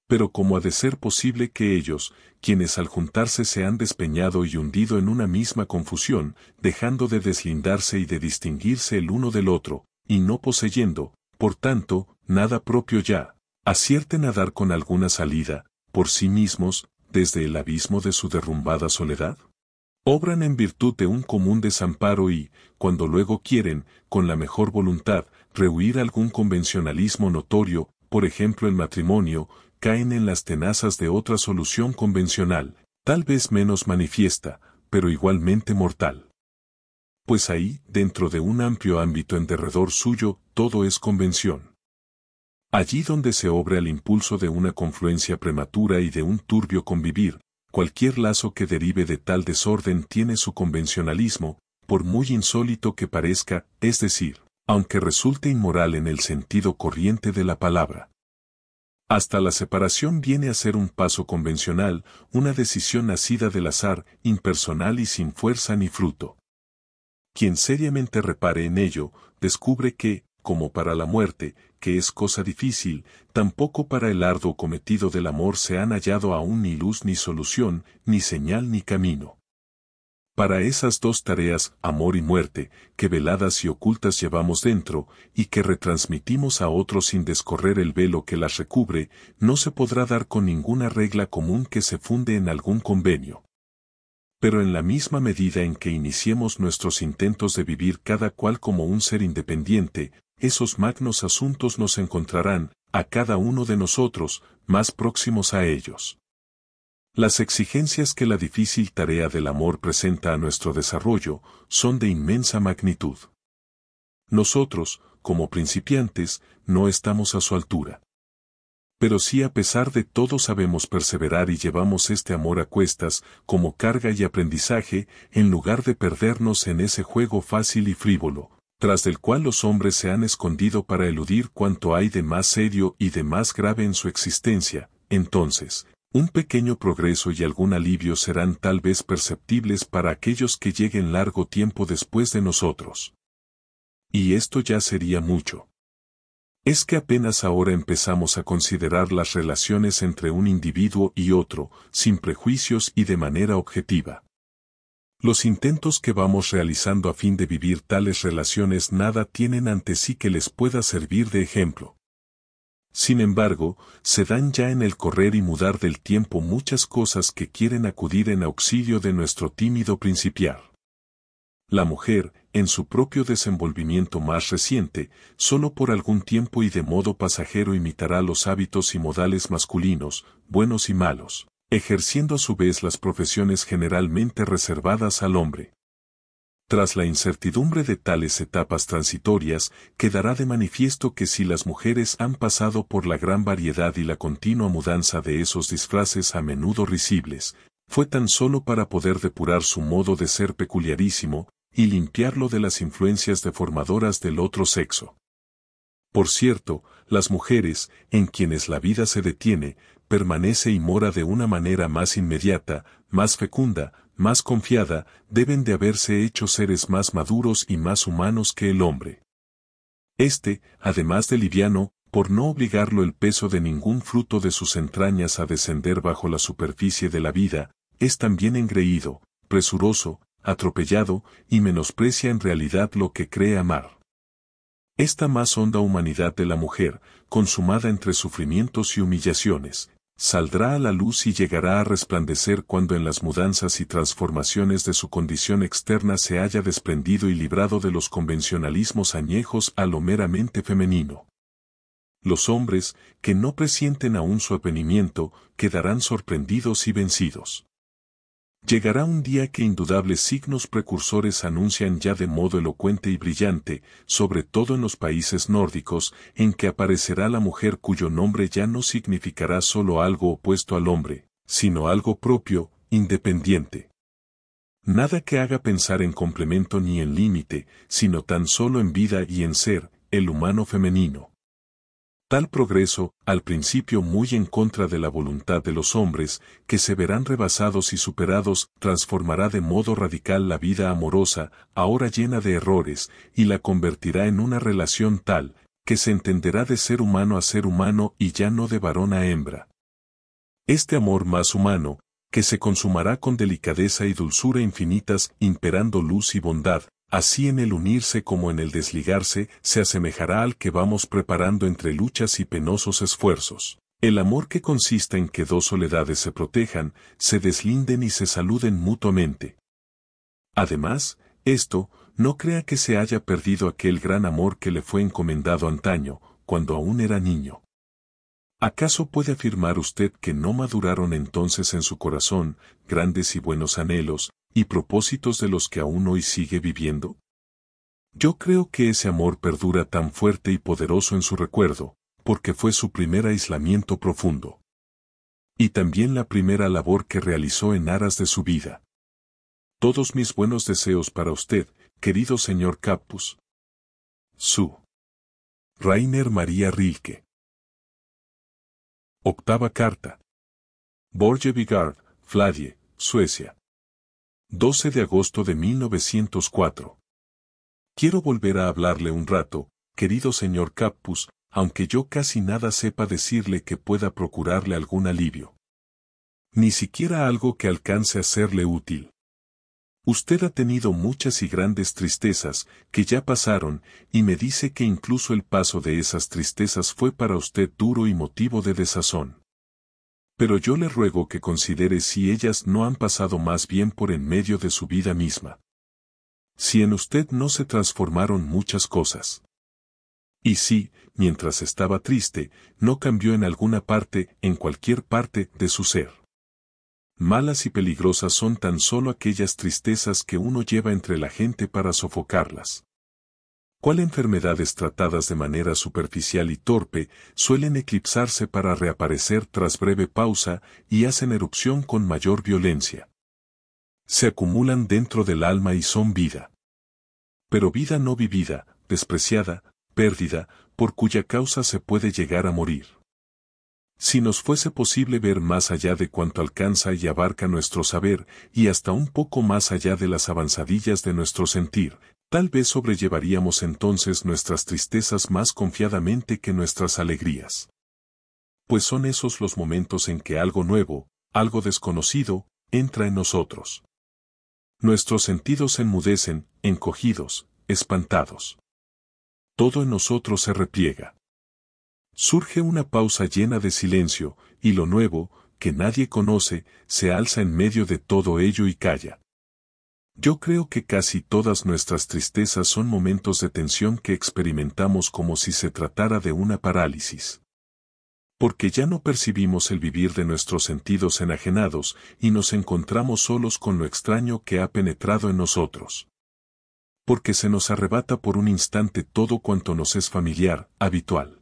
pero cómo ha de ser posible que ellos, quienes al juntarse se han despeñado y hundido en una misma confusión, dejando de deslindarse y de distinguirse el uno del otro, y no poseyendo, por tanto, nada propio ya, acierten a dar con alguna salida, por sí mismos, desde el abismo de su derrumbada soledad? Obran en virtud de un común desamparo y, cuando luego quieren, con la mejor voluntad, rehuir algún convencionalismo notorio, por ejemplo el matrimonio, caen en las tenazas de otra solución convencional, tal vez menos manifiesta, pero igualmente mortal. Pues ahí, dentro de un amplio ámbito en derredor suyo, todo es convención. Allí donde se obra el impulso de una confluencia prematura y de un turbio convivir, cualquier lazo que derive de tal desorden tiene su convencionalismo, por muy insólito que parezca, es decir, aunque resulte inmoral en el sentido corriente de la palabra. Hasta la separación viene a ser un paso convencional, una decisión nacida del azar, impersonal y sin fuerza ni fruto. Quien seriamente repare en ello, descubre que, como para la muerte, que es cosa difícil, tampoco para el arduo cometido del amor se han hallado aún ni luz ni solución, ni señal ni camino para esas dos tareas, amor y muerte, que veladas y ocultas llevamos dentro, y que retransmitimos a otros sin descorrer el velo que las recubre, no se podrá dar con ninguna regla común que se funde en algún convenio. Pero en la misma medida en que iniciemos nuestros intentos de vivir cada cual como un ser independiente, esos magnos asuntos nos encontrarán, a cada uno de nosotros, más próximos a ellos. Las exigencias que la difícil tarea del amor presenta a nuestro desarrollo son de inmensa magnitud. Nosotros, como principiantes, no estamos a su altura. Pero si a pesar de todo sabemos perseverar y llevamos este amor a cuestas como carga y aprendizaje en lugar de perdernos en ese juego fácil y frívolo, tras del cual los hombres se han escondido para eludir cuanto hay de más serio y de más grave en su existencia, entonces, un pequeño progreso y algún alivio serán tal vez perceptibles para aquellos que lleguen largo tiempo después de nosotros. Y esto ya sería mucho. Es que apenas ahora empezamos a considerar las relaciones entre un individuo y otro, sin prejuicios y de manera objetiva. Los intentos que vamos realizando a fin de vivir tales relaciones nada tienen ante sí que les pueda servir de ejemplo. Sin embargo, se dan ya en el correr y mudar del tiempo muchas cosas que quieren acudir en auxilio de nuestro tímido principiar. La mujer, en su propio desenvolvimiento más reciente, solo por algún tiempo y de modo pasajero imitará los hábitos y modales masculinos, buenos y malos, ejerciendo a su vez las profesiones generalmente reservadas al hombre. Tras la incertidumbre de tales etapas transitorias, quedará de manifiesto que si las mujeres han pasado por la gran variedad y la continua mudanza de esos disfraces a menudo risibles, fue tan solo para poder depurar su modo de ser peculiarísimo y limpiarlo de las influencias deformadoras del otro sexo. Por cierto, las mujeres, en quienes la vida se detiene, permanece y mora de una manera más inmediata, más fecunda, más confiada, deben de haberse hecho seres más maduros y más humanos que el hombre. Este, además de liviano, por no obligarlo el peso de ningún fruto de sus entrañas a descender bajo la superficie de la vida, es también engreído, presuroso, atropellado, y menosprecia en realidad lo que cree amar. Esta más honda humanidad de la mujer, consumada entre sufrimientos y humillaciones, saldrá a la luz y llegará a resplandecer cuando en las mudanzas y transformaciones de su condición externa se haya desprendido y librado de los convencionalismos añejos a lo meramente femenino. Los hombres, que no presienten aún su apenimiento, quedarán sorprendidos y vencidos. Llegará un día que indudables signos precursores anuncian ya de modo elocuente y brillante, sobre todo en los países nórdicos, en que aparecerá la mujer cuyo nombre ya no significará solo algo opuesto al hombre, sino algo propio, independiente. Nada que haga pensar en complemento ni en límite, sino tan solo en vida y en ser, el humano femenino. Tal progreso, al principio muy en contra de la voluntad de los hombres, que se verán rebasados y superados, transformará de modo radical la vida amorosa, ahora llena de errores, y la convertirá en una relación tal, que se entenderá de ser humano a ser humano y ya no de varón a hembra. Este amor más humano, que se consumará con delicadeza y dulzura infinitas, imperando luz y bondad, Así en el unirse como en el desligarse se asemejará al que vamos preparando entre luchas y penosos esfuerzos. El amor que consiste en que dos soledades se protejan, se deslinden y se saluden mutuamente. Además, esto, no crea que se haya perdido aquel gran amor que le fue encomendado antaño, cuando aún era niño. ¿Acaso puede afirmar usted que no maduraron entonces en su corazón grandes y buenos anhelos, y propósitos de los que aún hoy sigue viviendo? Yo creo que ese amor perdura tan fuerte y poderoso en su recuerdo, porque fue su primer aislamiento profundo. Y también la primera labor que realizó en aras de su vida. Todos mis buenos deseos para usted, querido señor Capus. Su. Rainer María Rilke. Octava carta. Borge Vigard, Fladie, Suecia. 12 de agosto de 1904. Quiero volver a hablarle un rato, querido señor Capus, aunque yo casi nada sepa decirle que pueda procurarle algún alivio. Ni siquiera algo que alcance a serle útil. Usted ha tenido muchas y grandes tristezas que ya pasaron y me dice que incluso el paso de esas tristezas fue para usted duro y motivo de desazón pero yo le ruego que considere si ellas no han pasado más bien por en medio de su vida misma. Si en usted no se transformaron muchas cosas. Y si, mientras estaba triste, no cambió en alguna parte, en cualquier parte, de su ser. Malas y peligrosas son tan solo aquellas tristezas que uno lleva entre la gente para sofocarlas. ¿Cuál enfermedades tratadas de manera superficial y torpe suelen eclipsarse para reaparecer tras breve pausa y hacen erupción con mayor violencia. Se acumulan dentro del alma y son vida. Pero vida no vivida, despreciada, pérdida, por cuya causa se puede llegar a morir. Si nos fuese posible ver más allá de cuanto alcanza y abarca nuestro saber, y hasta un poco más allá de las avanzadillas de nuestro sentir, Tal vez sobrellevaríamos entonces nuestras tristezas más confiadamente que nuestras alegrías. Pues son esos los momentos en que algo nuevo, algo desconocido, entra en nosotros. Nuestros sentidos se enmudecen, encogidos, espantados. Todo en nosotros se repliega. Surge una pausa llena de silencio, y lo nuevo, que nadie conoce, se alza en medio de todo ello y calla. Yo creo que casi todas nuestras tristezas son momentos de tensión que experimentamos como si se tratara de una parálisis. Porque ya no percibimos el vivir de nuestros sentidos enajenados y nos encontramos solos con lo extraño que ha penetrado en nosotros. Porque se nos arrebata por un instante todo cuanto nos es familiar, habitual.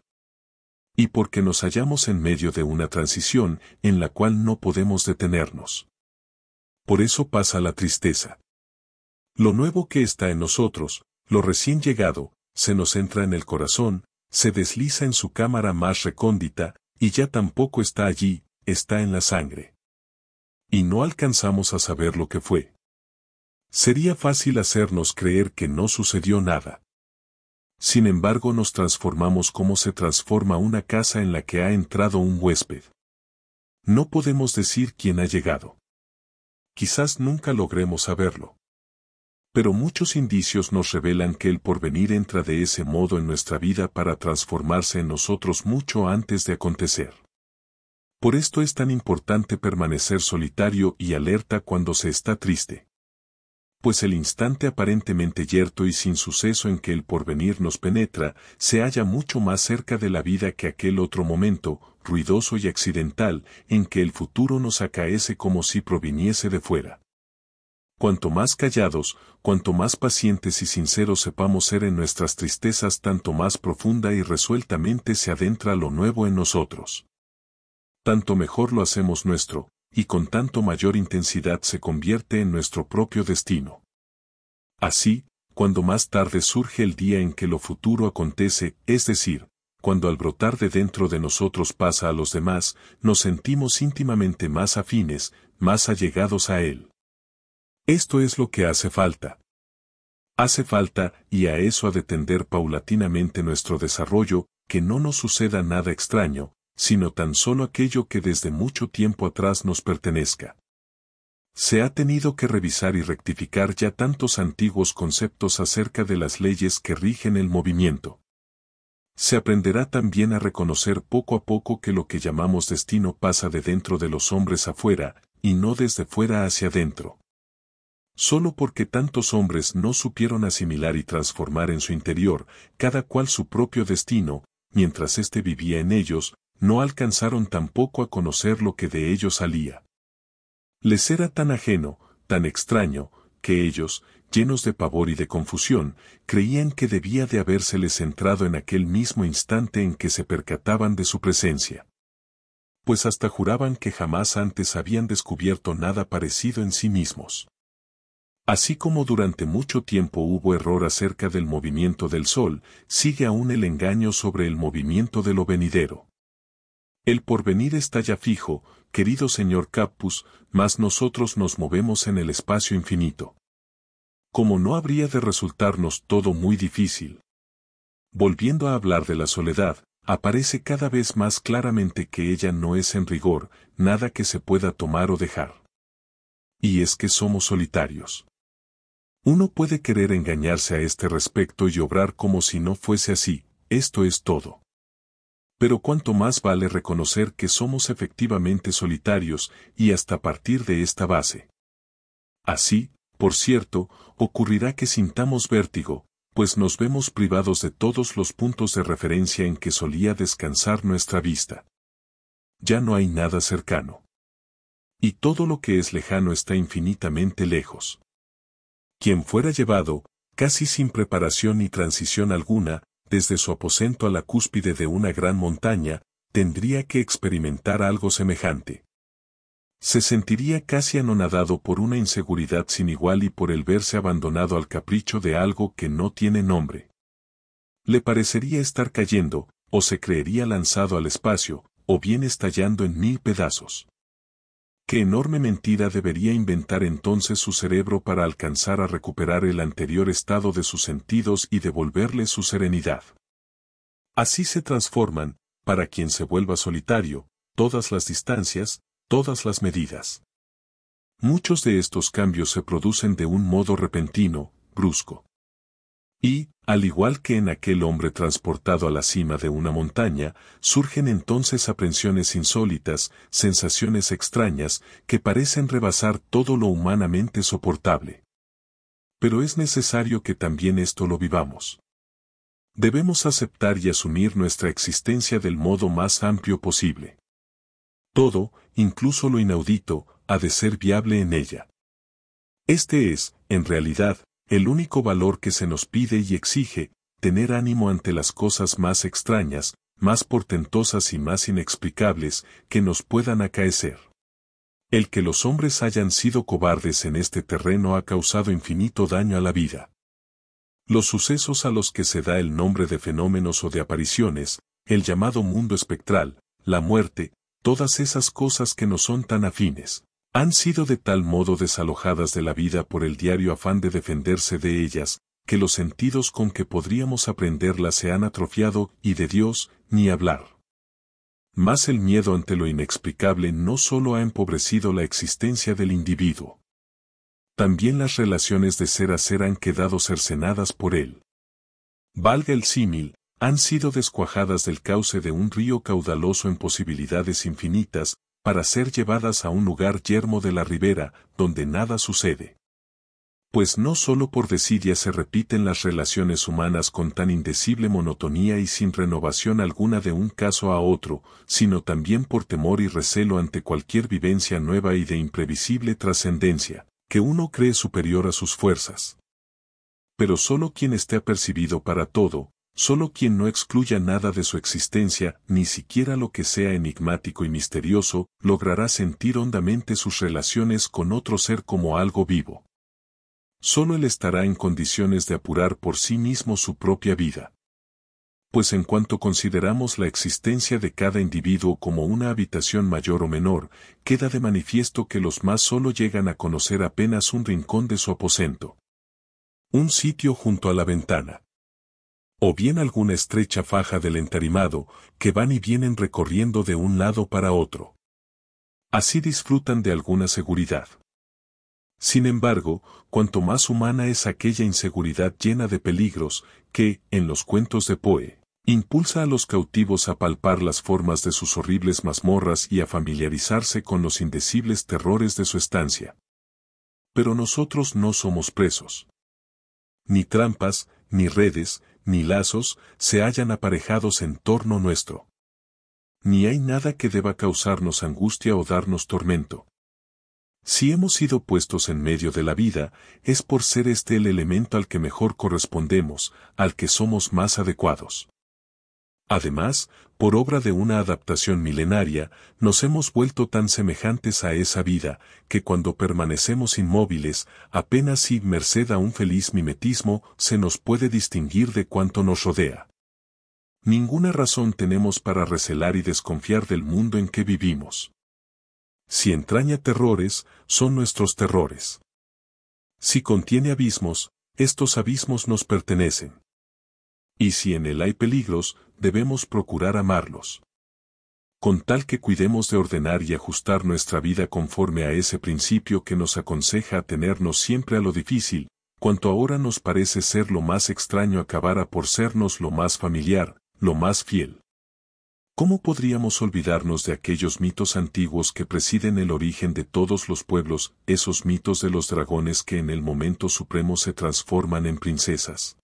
Y porque nos hallamos en medio de una transición en la cual no podemos detenernos. Por eso pasa la tristeza. Lo nuevo que está en nosotros, lo recién llegado, se nos entra en el corazón, se desliza en su cámara más recóndita, y ya tampoco está allí, está en la sangre. Y no alcanzamos a saber lo que fue. Sería fácil hacernos creer que no sucedió nada. Sin embargo nos transformamos como se transforma una casa en la que ha entrado un huésped. No podemos decir quién ha llegado. Quizás nunca logremos saberlo pero muchos indicios nos revelan que el porvenir entra de ese modo en nuestra vida para transformarse en nosotros mucho antes de acontecer. Por esto es tan importante permanecer solitario y alerta cuando se está triste. Pues el instante aparentemente yerto y sin suceso en que el porvenir nos penetra, se halla mucho más cerca de la vida que aquel otro momento, ruidoso y accidental, en que el futuro nos acaece como si proviniese de fuera. Cuanto más callados, cuanto más pacientes y sinceros sepamos ser en nuestras tristezas, tanto más profunda y resueltamente se adentra lo nuevo en nosotros. Tanto mejor lo hacemos nuestro, y con tanto mayor intensidad se convierte en nuestro propio destino. Así, cuando más tarde surge el día en que lo futuro acontece, es decir, cuando al brotar de dentro de nosotros pasa a los demás, nos sentimos íntimamente más afines, más allegados a él. Esto es lo que hace falta. Hace falta, y a eso ha de tender paulatinamente nuestro desarrollo, que no nos suceda nada extraño, sino tan solo aquello que desde mucho tiempo atrás nos pertenezca. Se ha tenido que revisar y rectificar ya tantos antiguos conceptos acerca de las leyes que rigen el movimiento. Se aprenderá también a reconocer poco a poco que lo que llamamos destino pasa de dentro de los hombres afuera, y no desde fuera hacia adentro. Solo porque tantos hombres no supieron asimilar y transformar en su interior, cada cual su propio destino, mientras éste vivía en ellos, no alcanzaron tampoco a conocer lo que de ellos salía. Les era tan ajeno, tan extraño, que ellos, llenos de pavor y de confusión, creían que debía de habérseles entrado en aquel mismo instante en que se percataban de su presencia. Pues hasta juraban que jamás antes habían descubierto nada parecido en sí mismos. Así como durante mucho tiempo hubo error acerca del movimiento del Sol, sigue aún el engaño sobre el movimiento de lo venidero. El porvenir está ya fijo, querido señor Capus, mas nosotros nos movemos en el espacio infinito. Como no habría de resultarnos todo muy difícil. Volviendo a hablar de la soledad, aparece cada vez más claramente que ella no es en rigor, nada que se pueda tomar o dejar. Y es que somos solitarios. Uno puede querer engañarse a este respecto y obrar como si no fuese así, esto es todo. Pero cuanto más vale reconocer que somos efectivamente solitarios y hasta partir de esta base. Así, por cierto, ocurrirá que sintamos vértigo, pues nos vemos privados de todos los puntos de referencia en que solía descansar nuestra vista. Ya no hay nada cercano. Y todo lo que es lejano está infinitamente lejos quien fuera llevado, casi sin preparación ni transición alguna, desde su aposento a la cúspide de una gran montaña, tendría que experimentar algo semejante. Se sentiría casi anonadado por una inseguridad sin igual y por el verse abandonado al capricho de algo que no tiene nombre. Le parecería estar cayendo, o se creería lanzado al espacio, o bien estallando en mil pedazos. Qué enorme mentira debería inventar entonces su cerebro para alcanzar a recuperar el anterior estado de sus sentidos y devolverle su serenidad. Así se transforman, para quien se vuelva solitario, todas las distancias, todas las medidas. Muchos de estos cambios se producen de un modo repentino, brusco. Y, al igual que en aquel hombre transportado a la cima de una montaña, surgen entonces aprensiones insólitas, sensaciones extrañas, que parecen rebasar todo lo humanamente soportable. Pero es necesario que también esto lo vivamos. Debemos aceptar y asumir nuestra existencia del modo más amplio posible. Todo, incluso lo inaudito, ha de ser viable en ella. Este es, en realidad, el único valor que se nos pide y exige, tener ánimo ante las cosas más extrañas, más portentosas y más inexplicables que nos puedan acaecer. El que los hombres hayan sido cobardes en este terreno ha causado infinito daño a la vida. Los sucesos a los que se da el nombre de fenómenos o de apariciones, el llamado mundo espectral, la muerte, todas esas cosas que no son tan afines han sido de tal modo desalojadas de la vida por el diario afán de defenderse de ellas, que los sentidos con que podríamos aprenderlas se han atrofiado y de Dios ni hablar. Más el miedo ante lo inexplicable no solo ha empobrecido la existencia del individuo. También las relaciones de ser a ser han quedado cercenadas por él. Valga el símil, han sido descuajadas del cauce de un río caudaloso en posibilidades infinitas, para ser llevadas a un lugar yermo de la ribera, donde nada sucede. Pues no solo por desidia se repiten las relaciones humanas con tan indecible monotonía y sin renovación alguna de un caso a otro, sino también por temor y recelo ante cualquier vivencia nueva y de imprevisible trascendencia, que uno cree superior a sus fuerzas. Pero solo quien esté apercibido para todo, Solo quien no excluya nada de su existencia, ni siquiera lo que sea enigmático y misterioso, logrará sentir hondamente sus relaciones con otro ser como algo vivo. Solo él estará en condiciones de apurar por sí mismo su propia vida. Pues en cuanto consideramos la existencia de cada individuo como una habitación mayor o menor, queda de manifiesto que los más solo llegan a conocer apenas un rincón de su aposento. Un sitio junto a la ventana o bien alguna estrecha faja del entarimado, que van y vienen recorriendo de un lado para otro. Así disfrutan de alguna seguridad. Sin embargo, cuanto más humana es aquella inseguridad llena de peligros, que, en los cuentos de Poe, impulsa a los cautivos a palpar las formas de sus horribles mazmorras y a familiarizarse con los indecibles terrores de su estancia. Pero nosotros no somos presos. Ni trampas, ni redes, ni lazos se hayan aparejados en torno nuestro. Ni hay nada que deba causarnos angustia o darnos tormento. Si hemos sido puestos en medio de la vida, es por ser este el elemento al que mejor correspondemos, al que somos más adecuados. Además, por obra de una adaptación milenaria, nos hemos vuelto tan semejantes a esa vida, que cuando permanecemos inmóviles, apenas si merced a un feliz mimetismo se nos puede distinguir de cuanto nos rodea. Ninguna razón tenemos para recelar y desconfiar del mundo en que vivimos. Si entraña terrores, son nuestros terrores. Si contiene abismos, estos abismos nos pertenecen. Y si en él hay peligros, debemos procurar amarlos. Con tal que cuidemos de ordenar y ajustar nuestra vida conforme a ese principio que nos aconseja atenernos siempre a lo difícil, cuanto ahora nos parece ser lo más extraño acabará por sernos lo más familiar, lo más fiel. ¿Cómo podríamos olvidarnos de aquellos mitos antiguos que presiden el origen de todos los pueblos, esos mitos de los dragones que en el momento supremo se transforman en princesas?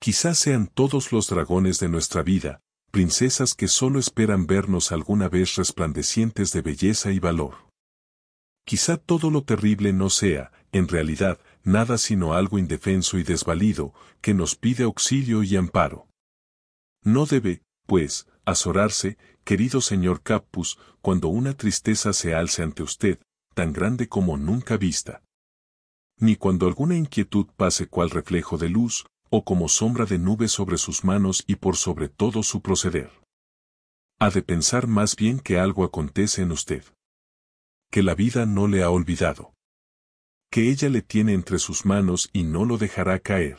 Quizás sean todos los dragones de nuestra vida, princesas que solo esperan vernos alguna vez resplandecientes de belleza y valor. Quizá todo lo terrible no sea, en realidad, nada sino algo indefenso y desvalido, que nos pide auxilio y amparo. No debe, pues, azorarse, querido señor Capus, cuando una tristeza se alce ante usted, tan grande como nunca vista. Ni cuando alguna inquietud pase cual reflejo de luz, o como sombra de nube sobre sus manos y por sobre todo su proceder. Ha de pensar más bien que algo acontece en usted. Que la vida no le ha olvidado. Que ella le tiene entre sus manos y no lo dejará caer.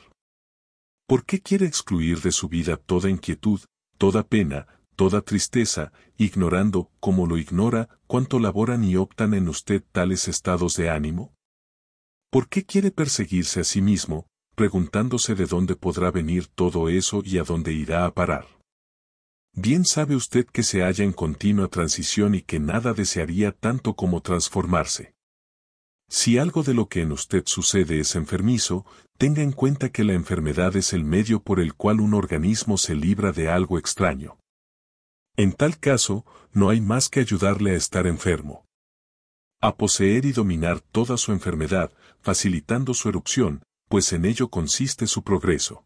¿Por qué quiere excluir de su vida toda inquietud, toda pena, toda tristeza, ignorando, como lo ignora, cuánto laboran y optan en usted tales estados de ánimo? ¿Por qué quiere perseguirse a sí mismo, preguntándose de dónde podrá venir todo eso y a dónde irá a parar. Bien sabe usted que se halla en continua transición y que nada desearía tanto como transformarse. Si algo de lo que en usted sucede es enfermizo, tenga en cuenta que la enfermedad es el medio por el cual un organismo se libra de algo extraño. En tal caso, no hay más que ayudarle a estar enfermo. A poseer y dominar toda su enfermedad, facilitando su erupción, pues en ello consiste su progreso.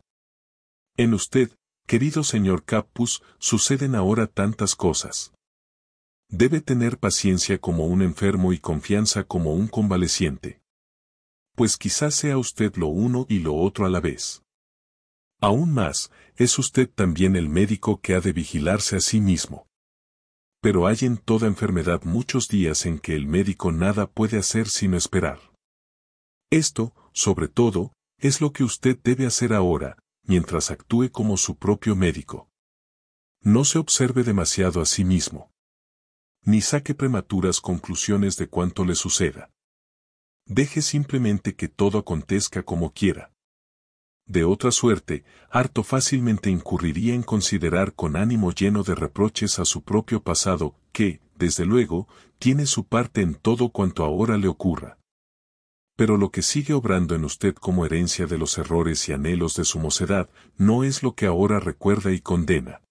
En usted, querido señor Capus, suceden ahora tantas cosas. Debe tener paciencia como un enfermo y confianza como un convaleciente. Pues quizás sea usted lo uno y lo otro a la vez. Aún más, es usted también el médico que ha de vigilarse a sí mismo. Pero hay en toda enfermedad muchos días en que el médico nada puede hacer sino esperar. Esto, sobre todo, es lo que usted debe hacer ahora, mientras actúe como su propio médico. No se observe demasiado a sí mismo. Ni saque prematuras conclusiones de cuanto le suceda. Deje simplemente que todo acontezca como quiera. De otra suerte, harto fácilmente incurriría en considerar con ánimo lleno de reproches a su propio pasado, que, desde luego, tiene su parte en todo cuanto ahora le ocurra pero lo que sigue obrando en usted como herencia de los errores y anhelos de su mocedad no es lo que ahora recuerda y condena.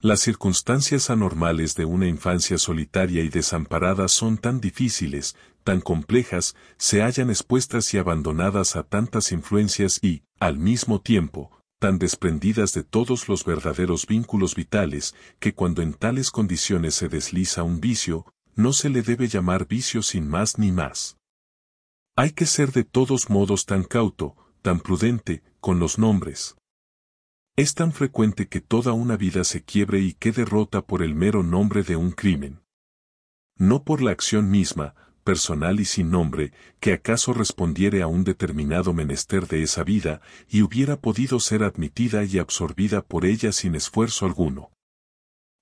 Las circunstancias anormales de una infancia solitaria y desamparada son tan difíciles, tan complejas, se hallan expuestas y abandonadas a tantas influencias y, al mismo tiempo, tan desprendidas de todos los verdaderos vínculos vitales, que cuando en tales condiciones se desliza un vicio, no se le debe llamar vicio sin más ni más. Hay que ser de todos modos tan cauto, tan prudente, con los nombres. Es tan frecuente que toda una vida se quiebre y quede rota por el mero nombre de un crimen. No por la acción misma, personal y sin nombre, que acaso respondiere a un determinado menester de esa vida y hubiera podido ser admitida y absorbida por ella sin esfuerzo alguno.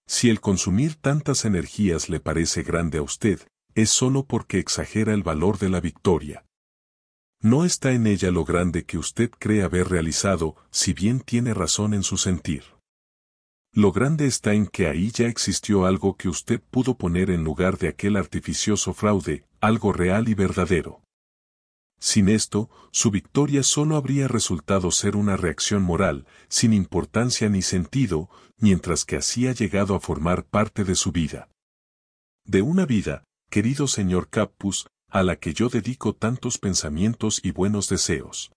Si el consumir tantas energías le parece grande a usted, es solo porque exagera el valor de la victoria. No está en ella lo grande que usted cree haber realizado, si bien tiene razón en su sentir. Lo grande está en que ahí ya existió algo que usted pudo poner en lugar de aquel artificioso fraude, algo real y verdadero. Sin esto, su victoria solo habría resultado ser una reacción moral, sin importancia ni sentido, mientras que así ha llegado a formar parte de su vida. De una vida, querido señor Capus, a la que yo dedico tantos pensamientos y buenos deseos.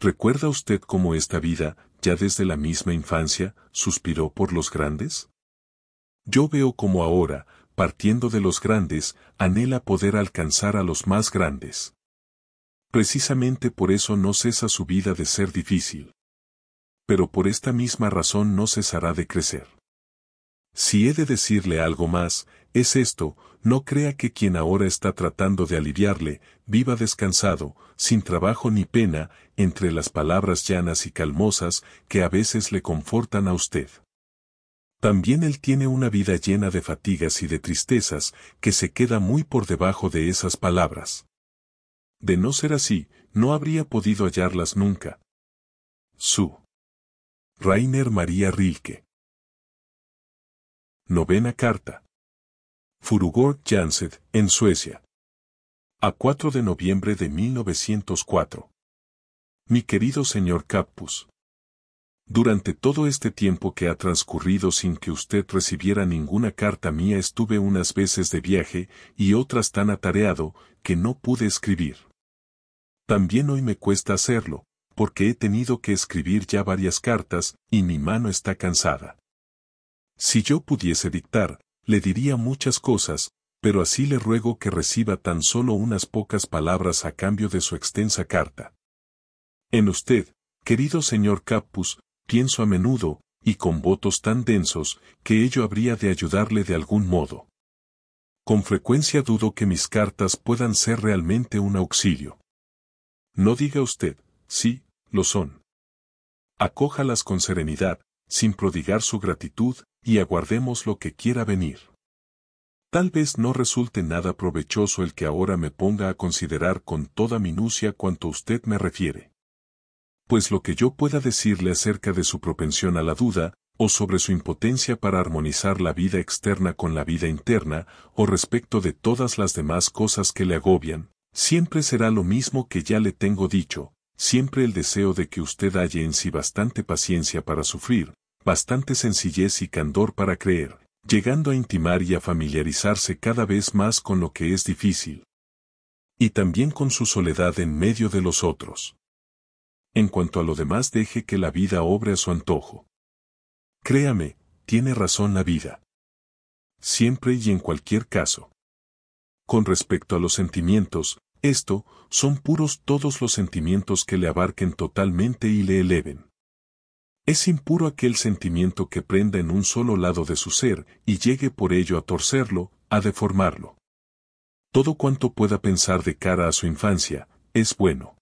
¿Recuerda usted cómo esta vida, ya desde la misma infancia, suspiró por los grandes? Yo veo cómo ahora, partiendo de los grandes, anhela poder alcanzar a los más grandes. Precisamente por eso no cesa su vida de ser difícil. Pero por esta misma razón no cesará de crecer. Si he de decirle algo más, es esto, no crea que quien ahora está tratando de aliviarle, viva descansado, sin trabajo ni pena, entre las palabras llanas y calmosas que a veces le confortan a usted. También él tiene una vida llena de fatigas y de tristezas que se queda muy por debajo de esas palabras. De no ser así, no habría podido hallarlas nunca. Su. Rainer María Rilke. Novena carta. Furugor Janset, en Suecia. A 4 de noviembre de 1904. Mi querido señor Capus. Durante todo este tiempo que ha transcurrido sin que usted recibiera ninguna carta mía estuve unas veces de viaje y otras tan atareado que no pude escribir. También hoy me cuesta hacerlo, porque he tenido que escribir ya varias cartas y mi mano está cansada. Si yo pudiese dictar, le diría muchas cosas, pero así le ruego que reciba tan solo unas pocas palabras a cambio de su extensa carta. En usted, querido señor Capus, pienso a menudo, y con votos tan densos, que ello habría de ayudarle de algún modo. Con frecuencia dudo que mis cartas puedan ser realmente un auxilio. No diga usted, sí, lo son. Acójalas con serenidad, sin prodigar su gratitud, y aguardemos lo que quiera venir. Tal vez no resulte nada provechoso el que ahora me ponga a considerar con toda minucia cuanto usted me refiere. Pues lo que yo pueda decirle acerca de su propensión a la duda, o sobre su impotencia para armonizar la vida externa con la vida interna, o respecto de todas las demás cosas que le agobian, siempre será lo mismo que ya le tengo dicho, siempre el deseo de que usted halle en sí bastante paciencia para sufrir, bastante sencillez y candor para creer, llegando a intimar y a familiarizarse cada vez más con lo que es difícil. Y también con su soledad en medio de los otros. En cuanto a lo demás deje que la vida obre a su antojo. Créame, tiene razón la vida. Siempre y en cualquier caso. Con respecto a los sentimientos, esto, son puros todos los sentimientos que le abarquen totalmente y le eleven. Es impuro aquel sentimiento que prenda en un solo lado de su ser y llegue por ello a torcerlo, a deformarlo. Todo cuanto pueda pensar de cara a su infancia, es bueno.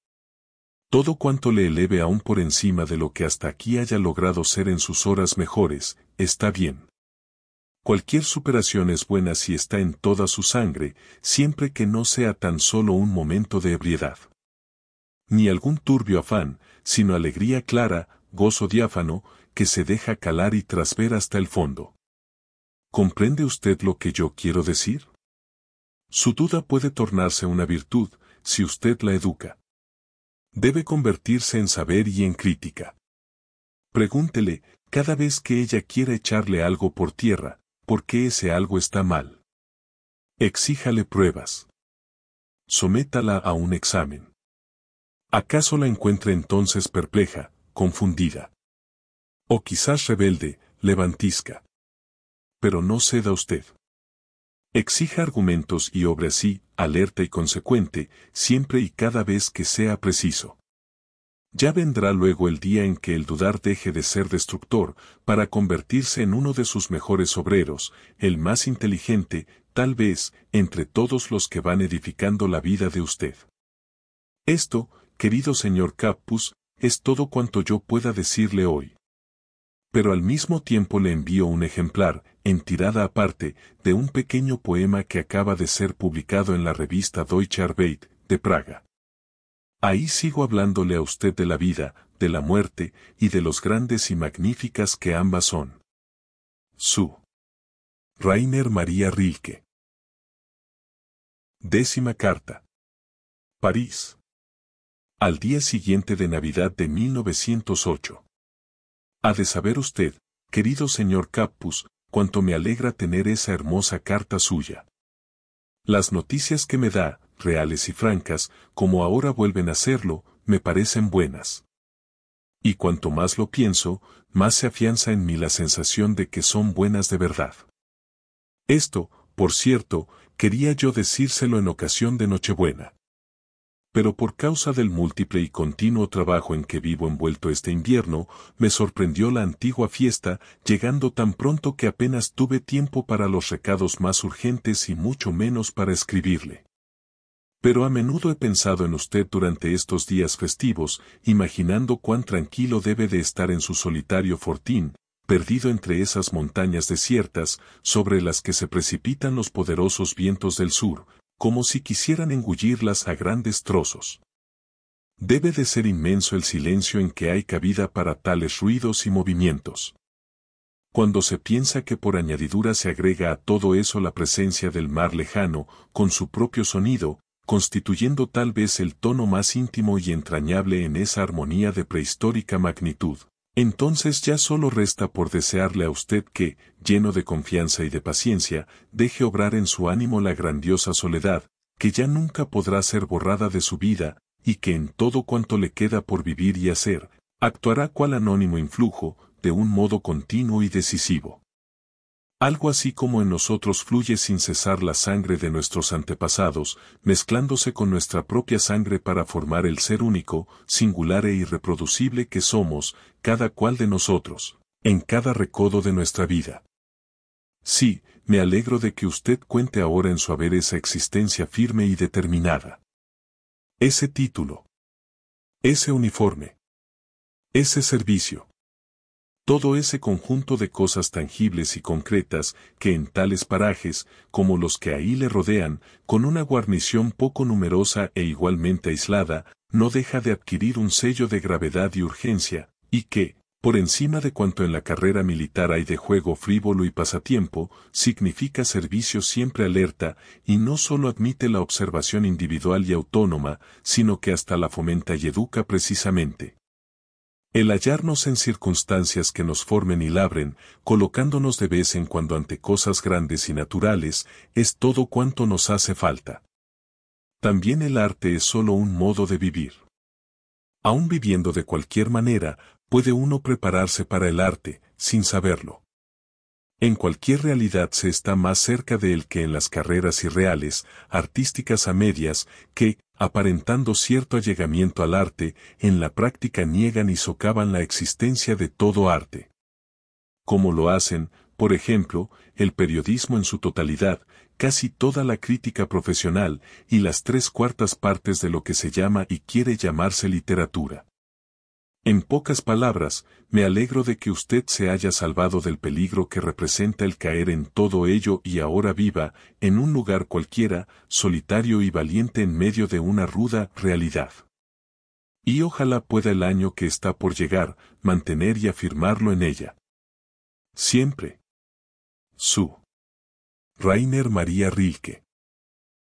Todo cuanto le eleve aún por encima de lo que hasta aquí haya logrado ser en sus horas mejores, está bien. Cualquier superación es buena si está en toda su sangre, siempre que no sea tan solo un momento de ebriedad. Ni algún turbio afán, sino alegría clara, gozo diáfano, que se deja calar y trasver hasta el fondo. ¿Comprende usted lo que yo quiero decir? Su duda puede tornarse una virtud, si usted la educa. Debe convertirse en saber y en crítica. Pregúntele, cada vez que ella quiera echarle algo por tierra, por qué ese algo está mal. Exíjale pruebas. Sométala a un examen. ¿Acaso la encuentre entonces perpleja, confundida. O quizás rebelde, levantisca. Pero no ceda usted. Exija argumentos y obre así, alerta y consecuente, siempre y cada vez que sea preciso. Ya vendrá luego el día en que el dudar deje de ser destructor para convertirse en uno de sus mejores obreros, el más inteligente, tal vez, entre todos los que van edificando la vida de usted. Esto, querido señor Capus, es todo cuanto yo pueda decirle hoy. Pero al mismo tiempo le envío un ejemplar, en tirada aparte, de un pequeño poema que acaba de ser publicado en la revista Deutsche Arbeit, de Praga. Ahí sigo hablándole a usted de la vida, de la muerte, y de los grandes y magníficas que ambas son. Su. Rainer María Rilke. Décima carta. París al día siguiente de Navidad de 1908. Ha de saber usted, querido señor Capus, cuánto me alegra tener esa hermosa carta suya. Las noticias que me da, reales y francas, como ahora vuelven a serlo, me parecen buenas. Y cuanto más lo pienso, más se afianza en mí la sensación de que son buenas de verdad. Esto, por cierto, quería yo decírselo en ocasión de Nochebuena pero por causa del múltiple y continuo trabajo en que vivo envuelto este invierno, me sorprendió la antigua fiesta, llegando tan pronto que apenas tuve tiempo para los recados más urgentes y mucho menos para escribirle. Pero a menudo he pensado en usted durante estos días festivos, imaginando cuán tranquilo debe de estar en su solitario fortín, perdido entre esas montañas desiertas, sobre las que se precipitan los poderosos vientos del sur, como si quisieran engullirlas a grandes trozos. Debe de ser inmenso el silencio en que hay cabida para tales ruidos y movimientos. Cuando se piensa que por añadidura se agrega a todo eso la presencia del mar lejano, con su propio sonido, constituyendo tal vez el tono más íntimo y entrañable en esa armonía de prehistórica magnitud. Entonces ya solo resta por desearle a usted que, lleno de confianza y de paciencia, deje obrar en su ánimo la grandiosa soledad, que ya nunca podrá ser borrada de su vida, y que en todo cuanto le queda por vivir y hacer, actuará cual anónimo influjo, de un modo continuo y decisivo. Algo así como en nosotros fluye sin cesar la sangre de nuestros antepasados, mezclándose con nuestra propia sangre para formar el ser único, singular e irreproducible que somos, cada cual de nosotros, en cada recodo de nuestra vida. Sí, me alegro de que usted cuente ahora en su haber esa existencia firme y determinada. Ese título. Ese uniforme. Ese servicio todo ese conjunto de cosas tangibles y concretas que en tales parajes, como los que ahí le rodean, con una guarnición poco numerosa e igualmente aislada, no deja de adquirir un sello de gravedad y urgencia, y que, por encima de cuanto en la carrera militar hay de juego frívolo y pasatiempo, significa servicio siempre alerta y no solo admite la observación individual y autónoma, sino que hasta la fomenta y educa precisamente. El hallarnos en circunstancias que nos formen y labren, colocándonos de vez en cuando ante cosas grandes y naturales, es todo cuanto nos hace falta. También el arte es solo un modo de vivir. Aún viviendo de cualquier manera, puede uno prepararse para el arte, sin saberlo. En cualquier realidad se está más cerca de él que en las carreras irreales, artísticas a medias, que, aparentando cierto allegamiento al arte, en la práctica niegan y socavan la existencia de todo arte. Como lo hacen, por ejemplo, el periodismo en su totalidad, casi toda la crítica profesional y las tres cuartas partes de lo que se llama y quiere llamarse literatura. En pocas palabras, me alegro de que usted se haya salvado del peligro que representa el caer en todo ello y ahora viva, en un lugar cualquiera, solitario y valiente en medio de una ruda realidad. Y ojalá pueda el año que está por llegar, mantener y afirmarlo en ella. Siempre. Su. Rainer María Rilke.